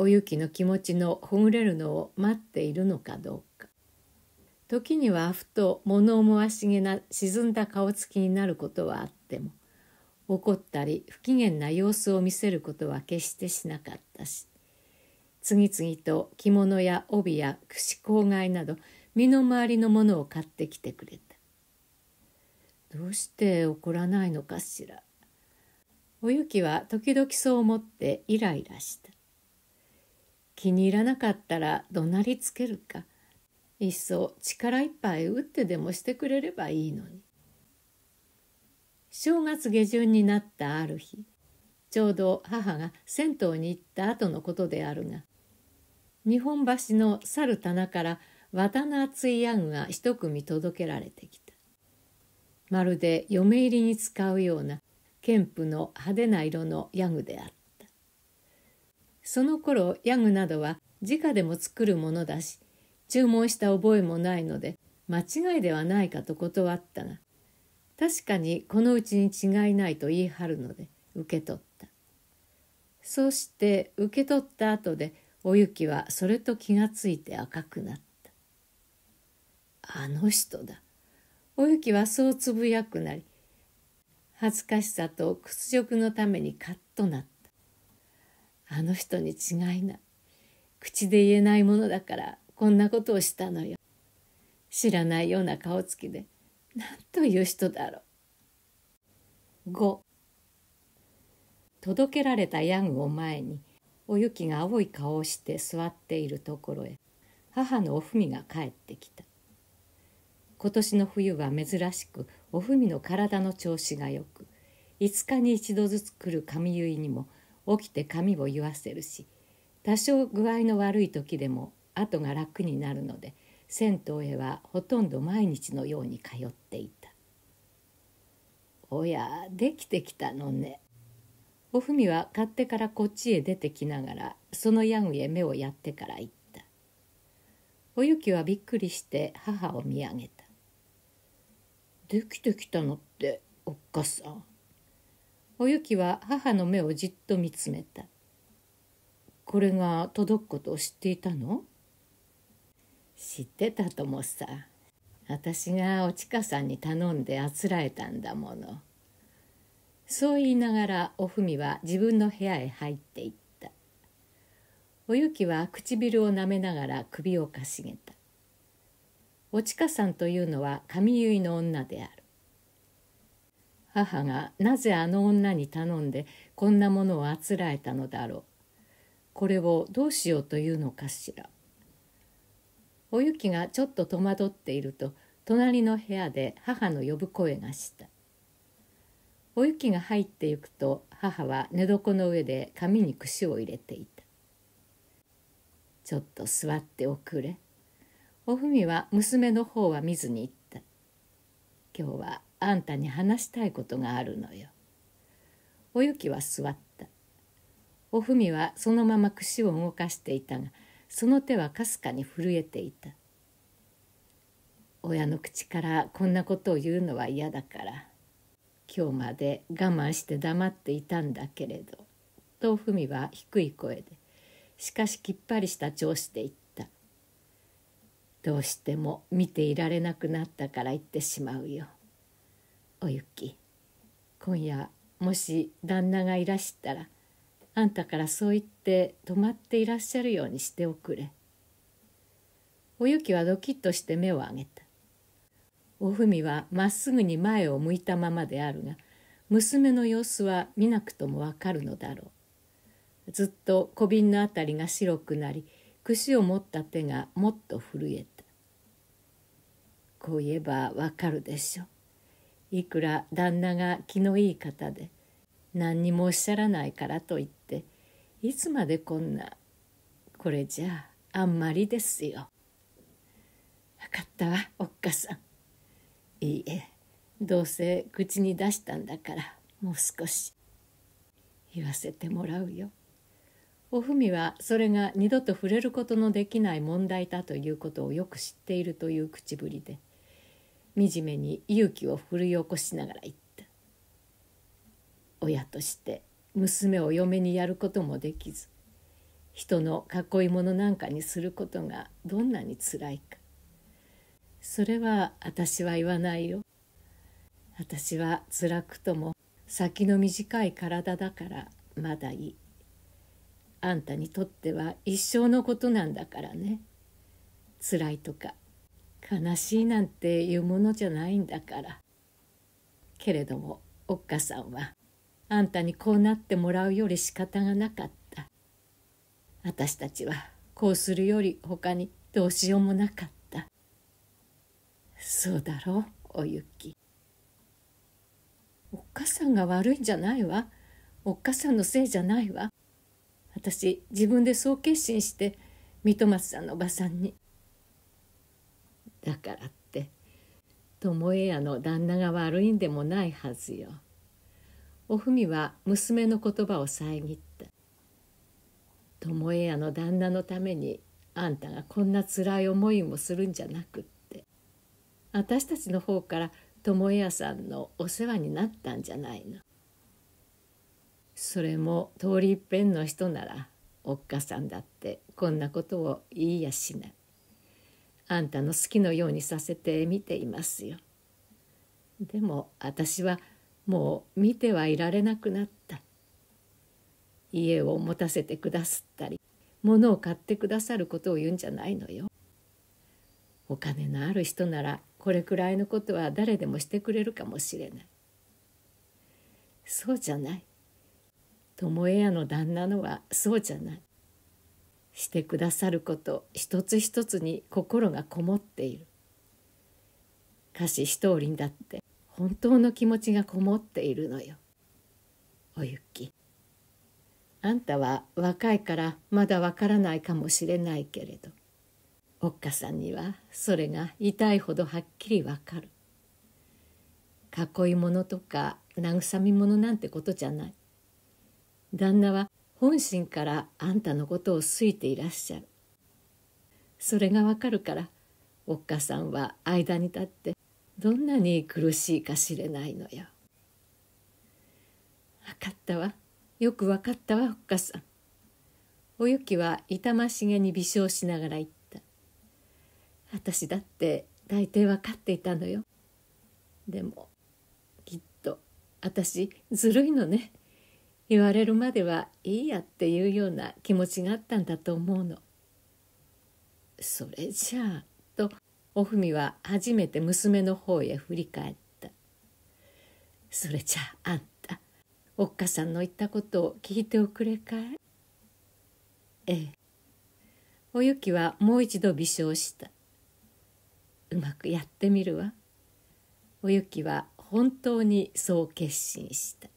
おゆきの気持ちのほぐれるのを待っているのかどうか時にはふと物思わしげな沈んだ顔つきになることはあっても怒ったり不機嫌な様子を見せることは決してしなかったし次々と着物や帯や櫛郊外など身の回りのものを買ってきてくれたどうして怒らないのかしらおゆきは時々そう思ってイライラした気に入らなかったら怒鳴りつけるかいっそ力いっぱい打ってでもしてくれればいいのに正月下旬になったある日ちょうど母が銭湯に行った後のことであるが日本橋の猿る棚から綿の厚いヤングが一組届けられてきたまるで嫁入りに使うようなケンプの派手な色のヤグであったその頃ヤグなどは直でも作るものだし注文した覚えもないので間違いではないかと断ったが確かにこのうちに違いないと言い張るので受け取ったそうして受け取った後でおゆきはそれと気がついて赤くなったあの人だおゆきはそうつぶやくなり恥ずかしさと屈辱のためにカッとなったあの人に違いない口で言えないものだからこんなことをしたのよ知らないような顔つきでなんという人だろう5届けられたヤングを前におゆきが青い顔をして座っているところへ母のおふみが帰ってきた今年の冬は珍しくおふみの体の調子がよく5日に一度ずつ来る髪結いにも起きて髪を言わせるし多少具合の悪い時でも後が楽になるので銭湯へはほとんど毎日のように通っていたおやできてきたのねおふみは勝手からこっちへ出てきながらそのヤングへ目をやってから言ったおゆきはびっくりして母を見上げた「できてきたのっておっかさんおゆきは母の目をじっと見つめた。これが届くことを知っていたの知ってたともさ。私がおちかさんに頼んであつらえたんだもの。そう言いながらおふみは自分の部屋へ入っていった。おゆきは唇をなめながら首をかしげた。おちかさんというのは髪結いの女である。母がなぜあの女に頼んでこんなものをあつらえたのだろうこれをどうしようというのかしらおゆきがちょっと戸惑っていると隣の部屋で母の呼ぶ声がしたおゆきが入ってゆくと母は寝床の上で紙に櫛を入れていた「ちょっと座っておくれ」おふみは娘の方は見ずに言った「今日はあんたに話したいことがあるのよ。おゆきは座った。おふみはそのまま櫛を動かしていたが、その手はかすかに震えていた。親の口からこんなことを言うのは嫌だから、今日まで我慢して黙っていたんだけれど、とおふみは低い声で、しかしきっぱりした調子で言った。どうしても見ていられなくなったから言ってしまうよ。おゆき今夜もし旦那がいらしたらあんたからそう言って泊まっていらっしゃるようにしておくれ」おゆきはドキッとして目を上げたおふみはまっすぐに前を向いたままであるが娘の様子は見なくともわかるのだろうずっと小瓶のあたりが白くなり串を持った手がもっと震えたこう言えばわかるでしょういくら旦那が気のいい方で何にもおっしゃらないからと言っていつまでこんなこれじゃああんまりですよ。分かったわおっかさん。いいえどうせ口に出したんだからもう少し言わせてもらうよ。おふみはそれが二度と触れることのできない問題だということをよく知っているという口ぶりで惨めに勇気を振り起こしながら言った親として娘を嫁にやることもできず人の囲い物なんかにすることがどんなにつらいかそれは私は言わないよ私は辛くとも先の短い体だからまだいいあんたにとっては一生のことなんだからね辛いとか悲しいなんていうものじゃないんだからけれどもおっかさんはあんたにこうなってもらうより仕方がなかった私たちはこうするより他にどうしようもなかったそうだろうおゆきおっかさんが悪いんじゃないわおっかさんのせいじゃないわ私自分でそう決心して三戸松さんのおばさんにだからって巴屋の旦那が悪いんでもないはずよ。おふみは娘の言葉を遮った。巴屋の旦那のためにあんたがこんな辛い思いもするんじゃなくって私たちの方から巴屋さんのお世話になったんじゃないの。それも通りいっぺんの人ならおっかさんだってこんなことを言いやしない。あんたの好きのようにさせて見ていますよ。でも私はもう見てはいられなくなった。家を持たせてくだすったり物を買ってくださることを言うんじゃないのよ。お金のある人ならこれくらいのことは誰でもしてくれるかもしれない。そうじゃない。巴屋の旦那のはそうじゃない。してくださること一つ一つに心がこもっている歌詞一人にだって本当の気持ちがこもっているのよおゆきあんたは若いからまだわからないかもしれないけれどおっかさんにはそれが痛いほどはっきりわかる囲い物とか慰み物なんてことじゃない旦那は本心からあんたのことを好いていらっしゃるそれがわかるからおっかさんは間に立ってどんなに苦しいか知れないのよ分かったわよく分かったわおっかさんおゆきは痛ましげに微笑しながら言った私だって大抵分かっていたのよでもきっと私ずるいのね言われるまではいいやっていうような気持ちがあったんだと思うの。それじゃあとおふみは初めて娘の方へ振り返った「それじゃああんたおっかさんの言ったことを聞いておくれかい?」ええおゆきはもう一度微笑した「うまくやってみるわ」おゆきは本当にそう決心した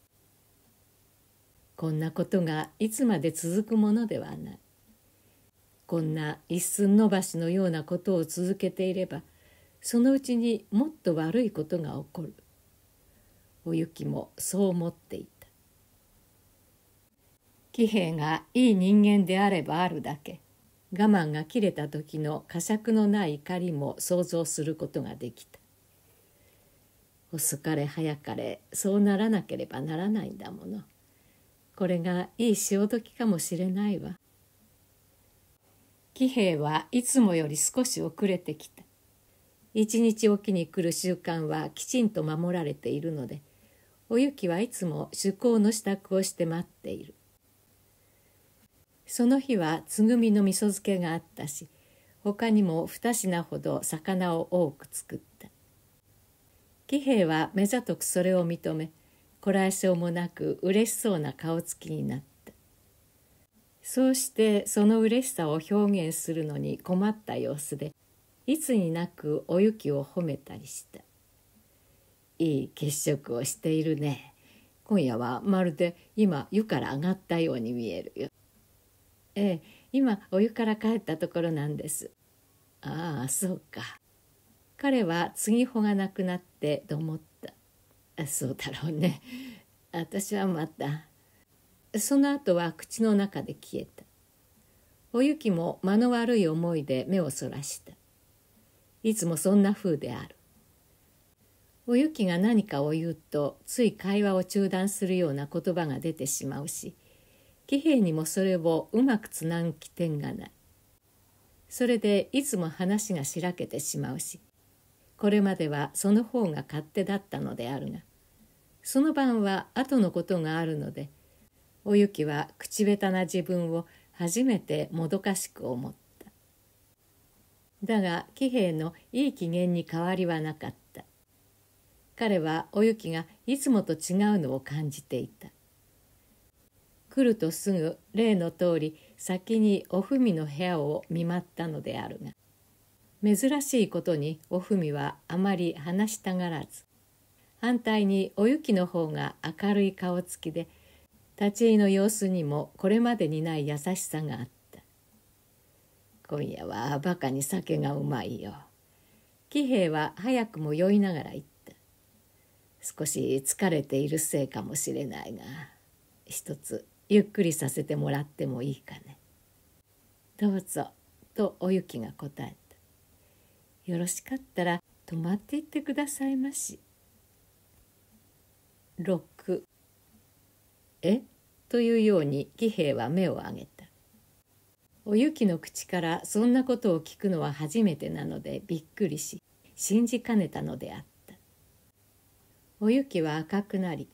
こんなことがいつまで続くものではないこんな一寸伸ばしのようなことを続けていればそのうちにもっと悪いことが起こるお雪もそう思っていた喜兵衛がいい人間であればあるだけ我慢が切れた時の呵責のない怒りも想像することができた遅かれ早かれそうならなければならないんだものこれがいい潮時かもしれないわ喜兵衛はいつもより少し遅れてきた一日おきに来る習慣はきちんと守られているのでおゆきはいつも趣向の支度をして待っているその日はつぐみの味噌漬けがあったし他にも2品ほど魚を多く作った喜兵衛は目ざとくそれを認めこらえ性もなく嬉しそうな顔つきになったそうしてその嬉しさを表現するのに困った様子でいつになくおゆきを褒めたりした「いい血色をしているね今夜はまるで今湯から上がったように見えるよ」ええ今お湯から帰ったところなんですああそうか彼は継ぎ穂がなくなってどもっそうだろうね私はまたその後は口の中で消えたおゆきも間の悪い思いで目をそらしたいつもそんな風であるおゆきが何かを言うとつい会話を中断するような言葉が出てしまうし喜兵衛にもそれをうまくつなぐ起点がないそれでいつも話がしらけてしまうしこれまではその方が勝手だったのであるがその晩は後のことがあるのでおゆきは口下手な自分を初めてもどかしく思っただが喜兵衛のいい機嫌に変わりはなかった彼はおゆきがいつもと違うのを感じていた来るとすぐ例の通り先におふみの部屋を見舞ったのであるが珍しいことにおふみはあまり話したがらず反対におゆきの方が明るい顔つきで立ち居の様子にもこれまでにない優しさがあった今夜はバカに酒がうまいよ喜兵衛は早くも酔いながら言った少し疲れているせいかもしれないが一つゆっくりさせてもらってもいいかねどうぞとおゆきが答えよろしかったら泊まっていってくださいまし。六えというように喜兵衛は目を上げた。おゆきの口からそんなことを聞くのは初めてなのでびっくりし信じかねたのであった。おゆきは赤くなり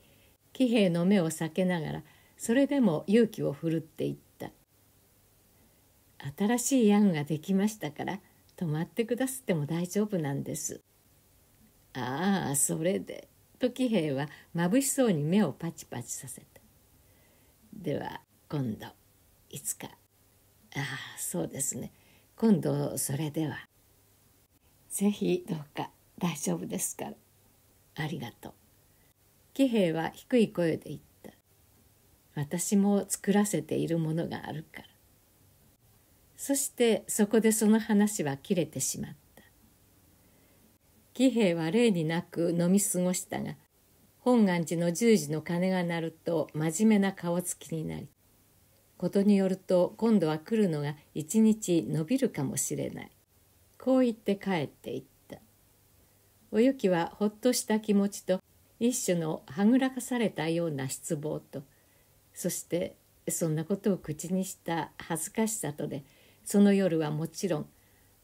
喜兵衛の目を避けながらそれでも勇気を振るっていった。新しい案ができましたから止まってくだすっても大丈夫なんですああそれでと喜兵衛はまぶしそうに目をパチパチさせたでは今度いつかああそうですね今度それではぜひどうか大丈夫ですからありがとう喜兵衛は低い声で言った私も作らせているものがあるからそしてそこでその話は切れてしまった。喜兵衛は例になく飲み過ごしたが、本願寺の十時の鐘が鳴ると真面目な顔つきになり、ことによると今度は来るのが一日延びるかもしれない。こう言って帰っていった。おゆきはほっとした気持ちと一種のはぐらかされたような失望と、そしてそんなことを口にした恥ずかしさとで、その夜はもちろん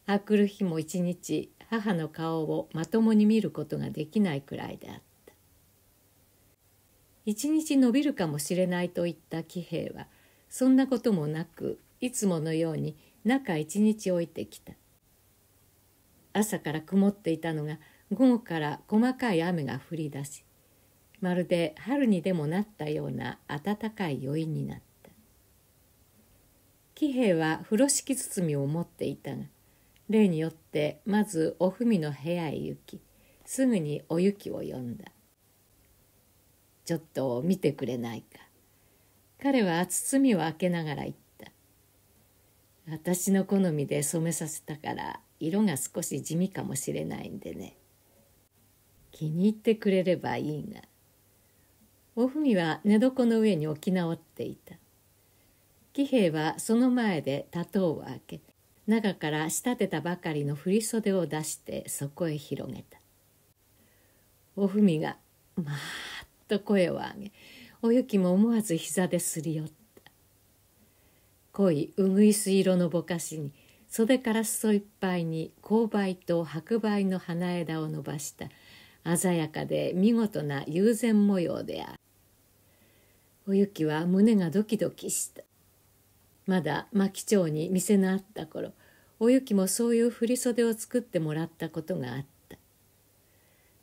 あくる日も一日母の顔をまともに見ることができないくらいであった一日延びるかもしれないといった喜兵衛はそんなこともなくいつものように中一日置いてきた朝から曇っていたのが午後から細かい雨が降り出しまるで春にでもなったような暖かい余韻になった喜兵衛は風呂敷包みを持っていたが例によってまずおふみの部屋へ行きすぐにおゆきを呼んだ「ちょっと見てくれないか」彼は包みを開けながら言った「私の好みで染めさせたから色が少し地味かもしれないんでね気に入ってくれればいいが」おふみは寝床の上に置き直っていた喜兵衛はその前で多頭を開け中から仕立てたばかりの振袖を出してそこへ広げたおふみが「まーっと声を上げおゆきも思わず膝ですり寄った濃いうぐいす色のぼかしに袖から裾いっぱいに勾梅と白梅の花枝を伸ばした鮮やかで見事な友禅模様であるおゆきは胸がドキドキしたまだ牧町に店のあった頃おゆきもそういう振袖を作ってもらったことがあった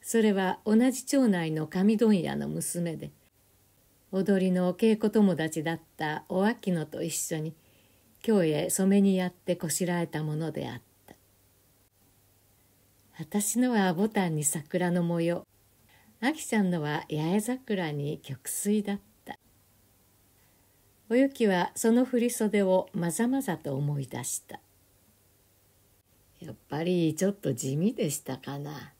それは同じ町内の紙問屋の娘で踊りのお稽古友達だったお秋野と一緒に京へ染めにやってこしらえたものであった私のはボタンに桜の模様秋ちゃんのは八重桜に曲水だったおゆきはその振り袖をまざまざと思い出したやっぱりちょっと地味でしたかな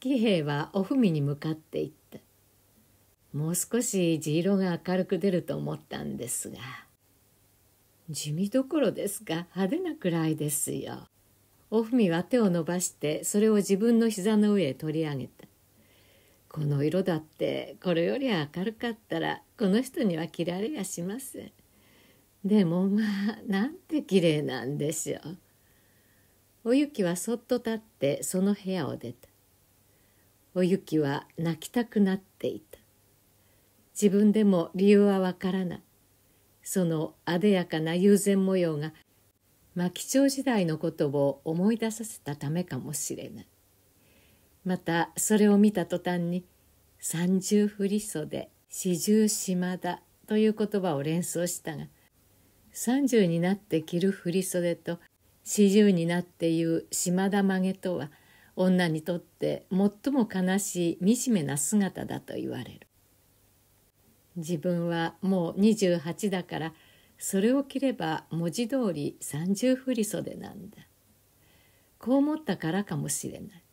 喜兵衛はおふみに向かっていったもう少し地色が明るく出ると思ったんですが地味どころですか派手なくらいですよおふみは手を伸ばしてそれを自分の膝の上へ取り上げたこの色だってこれより明るかったらこの人には着られやしませんでもまあなんて綺麗なんでしょうおゆきはそっと立ってその部屋を出たおゆきは泣きたくなっていた自分でも理由はわからないそのあでやかな友禅模様が牧長時代のことを思い出させたためかもしれないまたそれを見た途端に「三十振袖四十島田」という言葉を連想したが30になって着る振袖と四十になっていう島田曲げとは女にとって最も悲しい惨めな姿だと言われる自分はもう28だからそれを着れば文字通り三十振袖なんだこう思ったからかもしれない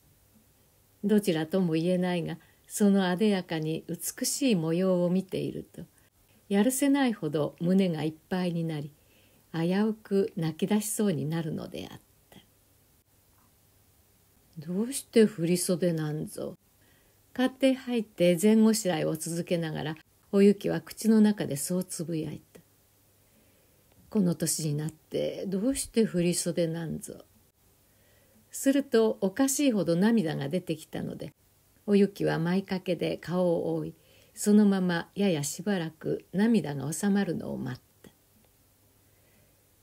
どちらとも言えないがそのあでやかに美しい模様を見ているとやるせないほど胸がいっぱいになり危うく泣き出しそうになるのであったどうして振袖なんぞ勝手入って前後しらいを続けながらおゆきは口の中でそうつぶやいたこの年になってどうして振袖なんぞするとおかしいほど涙が出てきたのでおゆきは舞掛けで顔を覆いそのままややしばらく涙が収まるのを待った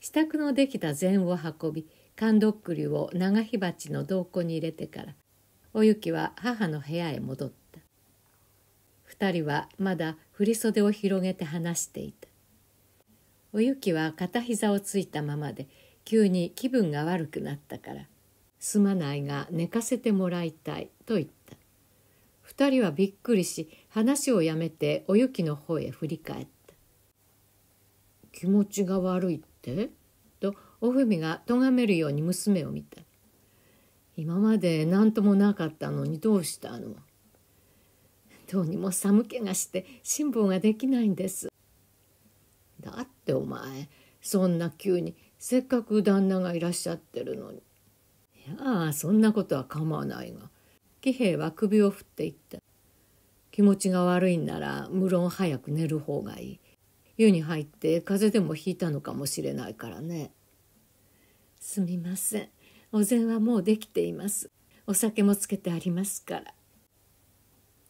支度のできた膳を運び缶どっくりを長火鉢の銅庫に入れてからおゆきは母の部屋へ戻った二人はまだ振袖を広げて話していたおゆきは片膝をついたままで急に気分が悪くなったからすまないが寝かせてもらいたい」と言った二人はびっくりし話をやめておゆきの方へ振り返った「気持ちが悪いって?」とおふみがとがめるように娘を見た「今まで何ともなかったのにどうしたの?」どうにも寒気がして辛抱ができないんです。だってお前そんな急にせっかく旦那がいらっしゃってるのにああそんなことは構わないが喜兵衛は首を振っていった気持ちが悪いんなら無論早く寝る方がいい湯に入って風邪でもひいたのかもしれないからねすみませんお膳はもうできていますお酒もつけてありますから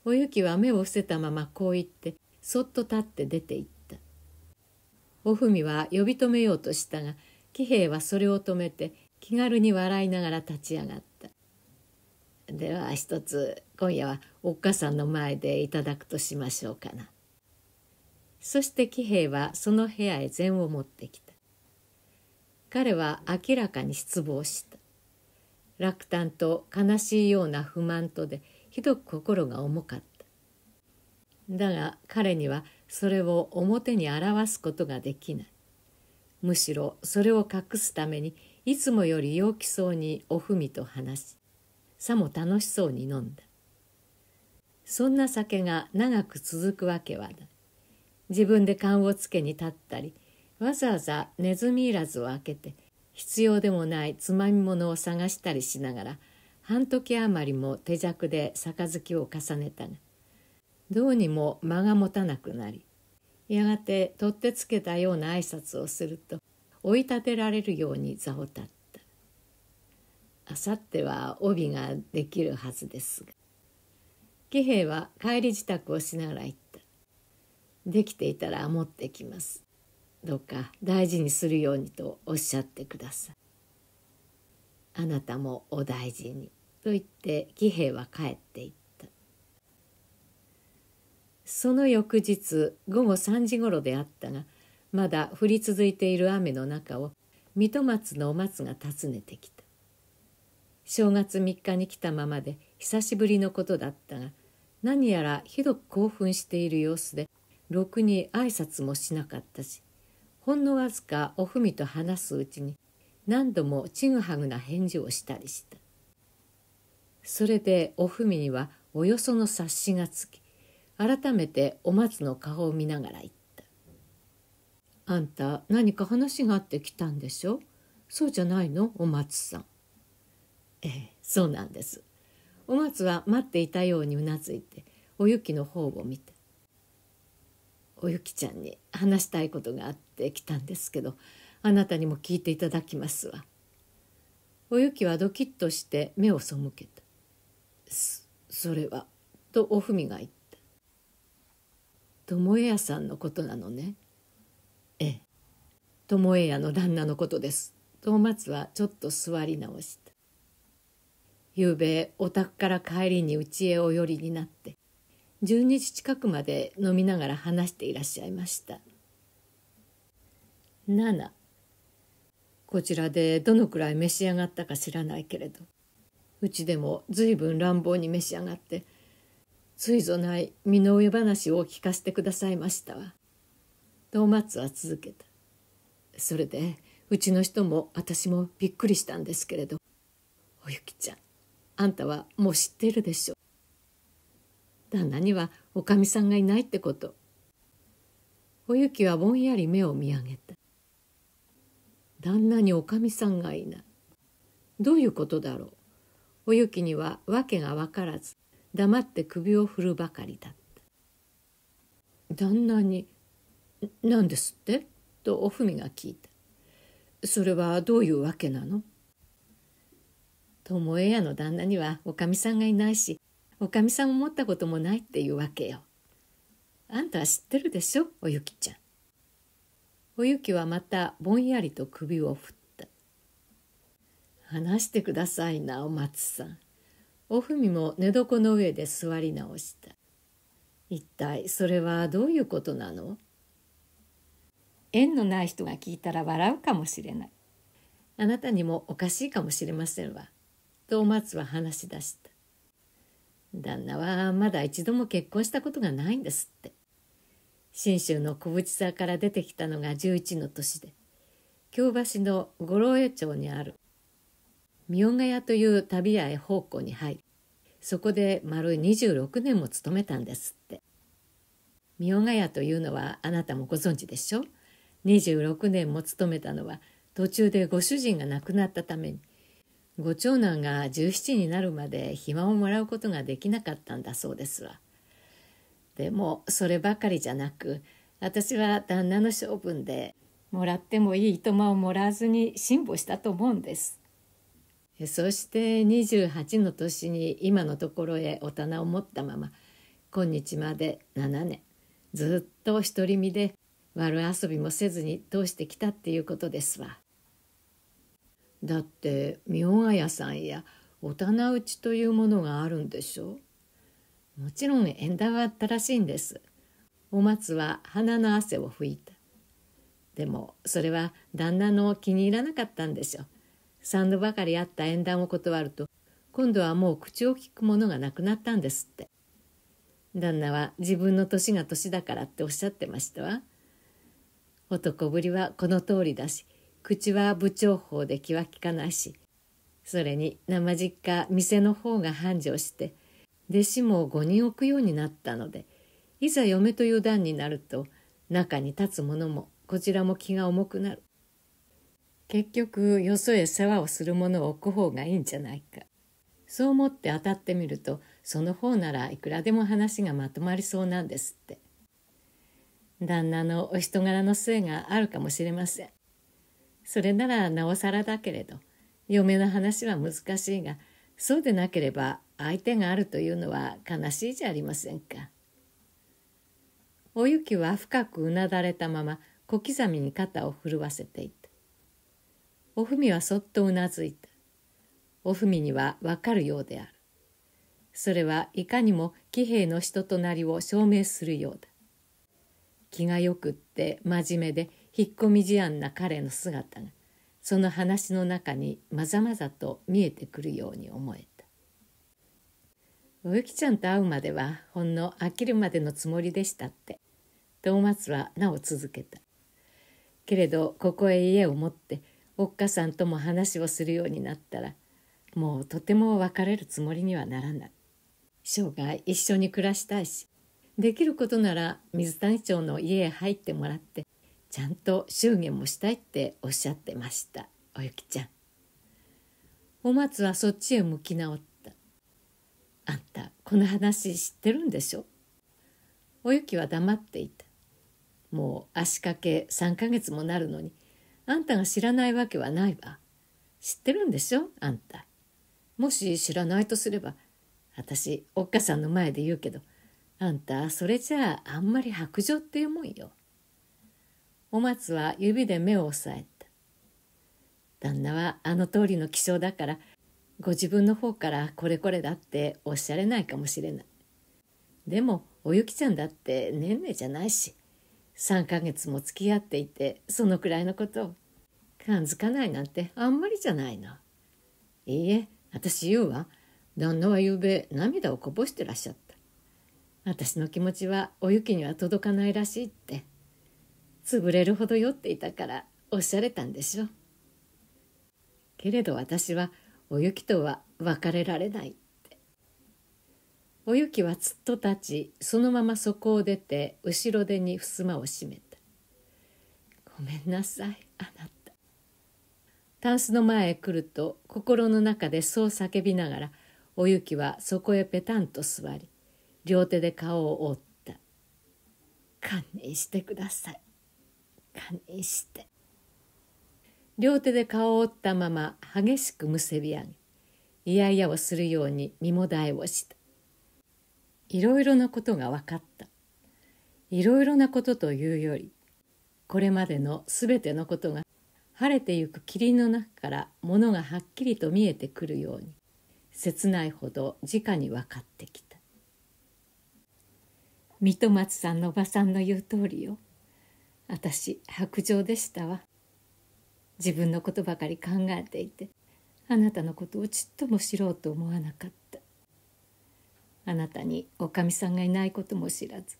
おゆきは目を伏せたままこう言ってそっと立って出て行ったおふみは呼び止めようとしたが喜兵衛はそれを止めて気軽に笑いながら立ち上がったでは一つ今夜はおっかさんの前でいただくとしましょうかなそして喜兵衛はその部屋へ禅を持ってきた彼は明らかに失望した落胆と悲しいような不満とでひどく心が重かっただが彼にはそれを表に表すことができないむしろそれを隠すためにいつもより陽気そうにおふみと話しさも楽しそうに飲んだそんな酒が長く続くわけはない自分で缶をつけに立ったりわざわざネズミいらずを開けて必要でもないつまみ物を探したりしながら半時余りも手酌で杯を重ねたがどうにも間が持たなくなりやがて取ってつけたような挨拶をすると追い立てられるように座を立ったあさっては帯ができるはずですが喜兵衛は帰り支度をしながら言ったできていたら持ってきますどうか大事にするようにとおっしゃってくださいあなたもお大事にと言って喜兵衛は帰っていったその翌日午後3時ごろであったがまだ降り続いている雨の中を水戸松のお松が訪ねてきた正月3日に来たままで久しぶりのことだったが何やらひどく興奮している様子でろくに挨拶もしなかったしほんのわずかおふみと話すうちに何度もちぐはぐな返事をしたりしたそれでおふみにはおよその察しがつき改めてお松の顔を見ながら言ったあんた何か話があって来たんでしょそうじゃないのお松さん。ええ、そうなんです。お松は待っていたようにうなずいておゆきの方を見て「おゆきちゃんに話したいことがあって来たんですけどあなたにも聞いていただきますわ」おゆきはドキッとして目を背けた「それは」とおふみが言った「えやさんのことなのね巴屋の旦那のことです」と松はちょっと座り直した夕べお宅から帰りに家へお寄りになって12時近くまで飲みながら話していらっしゃいました7こちらでどのくらい召し上がったか知らないけれどうちでも随分乱暴に召し上がってついぞない身の上話を聞かせてくださいましたわ」と松は続けたそれでうちの人も私もびっくりしたんですけれど「おゆきちゃんあんたはもう知っているでしょう」旦那にはおかみさんがいないってことおゆきはぼんやり目を見上げた旦那におかみさんがいないどういうことだろうおゆきには訳が分からず黙って首を振るばかりだった旦那に何ですってとおふみが聞いた。それはどういうわけなの巴屋の旦那にはおかみさんがいないしおかみさんを持ったこともないっていうわけよ。あんたは知ってるでしょおゆきちゃん。おゆきはまたぼんやりと首を振った。話してくださいなお松さん。おふみも寝床の上で座り直した。一体それはどういうことなの縁のない人が聞いたら笑うかもしれないあなたにもおかしいかもしれませんわと松は話し出した旦那はまだ一度も結婚したことがないんですって信州の小淵沢から出てきたのが11の年で京橋の五郎江町にある三尾ヶ谷という旅屋へ奉公に入りそこで丸26年も勤めたんですって三尾ヶ谷というのはあなたもご存知でしょう26年も勤めたのは途中でご主人が亡くなったためにご長男が17になるまで暇をもらうことができなかったんだそうですわ。でもそればかりじゃなく私は旦那の性分でもらってもいいとまをもらわずに辛抱したと思うんです。そして28の年に今のところへお棚を持ったまま今日まで7年ずっと独り身で悪遊びもせずに通してきたっていうことですわ。だって明賀屋さんやお棚打ちというものがあるんでしょうもちろん縁談はあったらしいんです。お松は鼻の汗を拭いた。でもそれは旦那の気に入らなかったんでしょう。三度ばかりあった縁談を断ると今度はもう口を利くものがなくなったんですって。旦那は自分の年が年だからっておっしゃってましたわ。男ぶりはこの通りだし口は部長法で気は利かないしそれに生実家店の方が繁盛して弟子も5人置くようになったのでいざ嫁という段になると中に立つ者もこちらも気が重くなる結局よそへ世話をする者を置く方がいいんじゃないかそう思って当たってみるとその方ならいくらでも話がまとまりそうなんですって。旦那のお人柄の末があるかもしれません。それならなおさらだけれど嫁の話は難しいがそうでなければ相手があるというのは悲しいじゃありませんか。おゆきは深くうなだれたまま小刻みに肩を震わせていた。おふみはそっとうなずいた。おふみにはわかるようである。それはいかにも喜兵衛の人となりを証明するようだ。気がよくって真面目で引っ込み思案な彼の姿がその話の中にまざまざと見えてくるように思えたおゆきちゃんと会うまではほんの飽きるまでのつもりでしたって東松はなお続けたけれどここへ家を持っておっかさんとも話をするようになったらもうとても別れるつもりにはならない生涯一緒に暮らしたいしできることなら水谷町の家へ入ってもらってちゃんと祝言もしたいっておっしゃってましたおゆきちゃんお松はそっちへ向き直ったあんたこの話知ってるんでしょおゆきは黙っていたもう足掛け3ヶ月もなるのにあんたが知らないわけはないわ知ってるんでしょあんたもし知らないとすれば私おっかさんの前で言うけどあんた、それじゃああんまり白状っていうもんよ。お松は指で目を押さえた。旦那はあの通りの気性だから、ご自分の方からこれこれだっておっしゃれないかもしれない。でも、おゆきちゃんだって年齢じゃないし、3ヶ月も付き合っていて、そのくらいのことを。感づかないなんてあんまりじゃないの。いいえ、私言うわ。旦那はゆうべ涙をこぼしてらっしゃった。私の気持ちはおゆきには届かないらしいって潰れるほど酔っていたからおっしゃれたんでしょうけれど私はおゆきとは別れられないっておゆきはつっと立ちそのままそこを出て後ろ手に襖を閉めたごめんなさいあなたタンスの前へ来ると心の中でそう叫びながらおゆきはそこへペタンと座り両手で顔を覆った堪忍してください堪忍して両手で顔を覆ったまま激しくむせび上げ嫌々をするように身もだえをしたいろいろなことが分かったいろいろなことというよりこれまでのすべてのことが晴れてゆく霧の中からものがはっきりと見えてくるように切ないほど直に分かってきた水戸松さんのおばさんの言う通りよ私白状でしたわ自分のことばかり考えていてあなたのことをちっとも知ろうと思わなかったあなたにおかみさんがいないことも知らず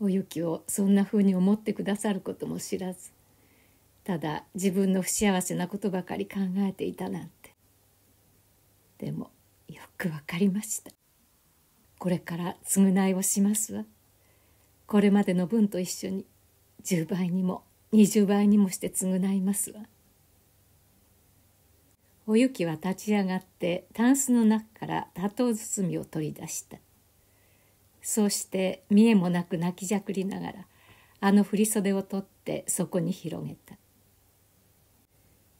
おゆきをそんなふうに思ってくださることも知らずただ自分の不幸せなことばかり考えていたなんてでもよくわかりましたこれから償いをしますわこれまでの分と一緒に10倍にも20倍にもして償いますわおゆきは立ち上がってタンスの中から多頭包みを取り出したそうして見えもなく泣きじゃくりながらあの振袖を取ってそこに広げた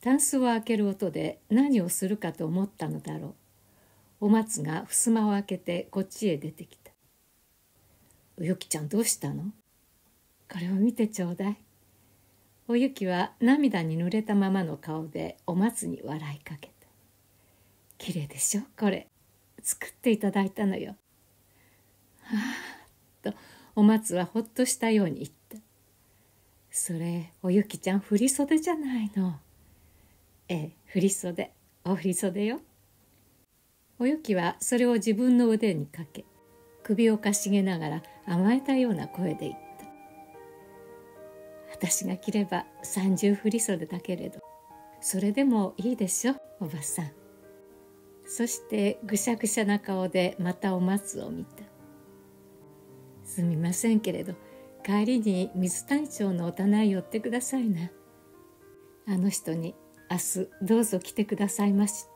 タンスを開ける音で何をするかと思ったのだろうお松が襖を開けてこっちへ出てきた「おゆきちゃんどうしたのこれを見てちょうだい」おゆきは涙に濡れたままの顔でお松に笑いかけた「綺麗でしょこれ作っていただいたのよ」はあとお松はほっとしたように言った「それおゆきちゃん振り袖じゃないの」ええ振り袖お振り袖よ」おゆきはそれを自分の腕にかけ首をかしげながら甘えたような声で言った私が着れば三重振袖だけれどそれでもいいでしょおばさんそしてぐしゃぐしゃな顔でまたお松を見たすみませんけれど帰りに水隊長のお棚へ寄ってくださいなあの人に明日どうぞ来てくださいました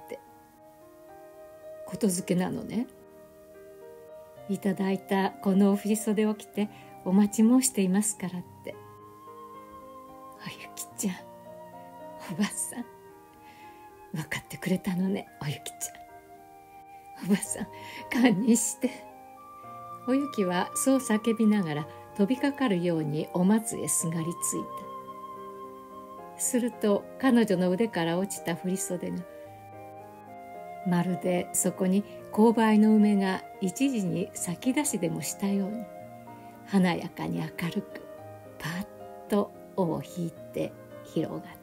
ことづけなのねいただいたこのお振り袖を着てお待ち申していますからっておゆきちゃんおばさん分かってくれたのねおゆきちゃんおばさん堪忍しておゆきはそう叫びながら飛びかかるようにお松へすがりついたすると彼女の腕から落ちた振袖がまるでそこに勾配の梅が一時に咲き出しでもしたように華やかに明るくパッと尾を引いて広がる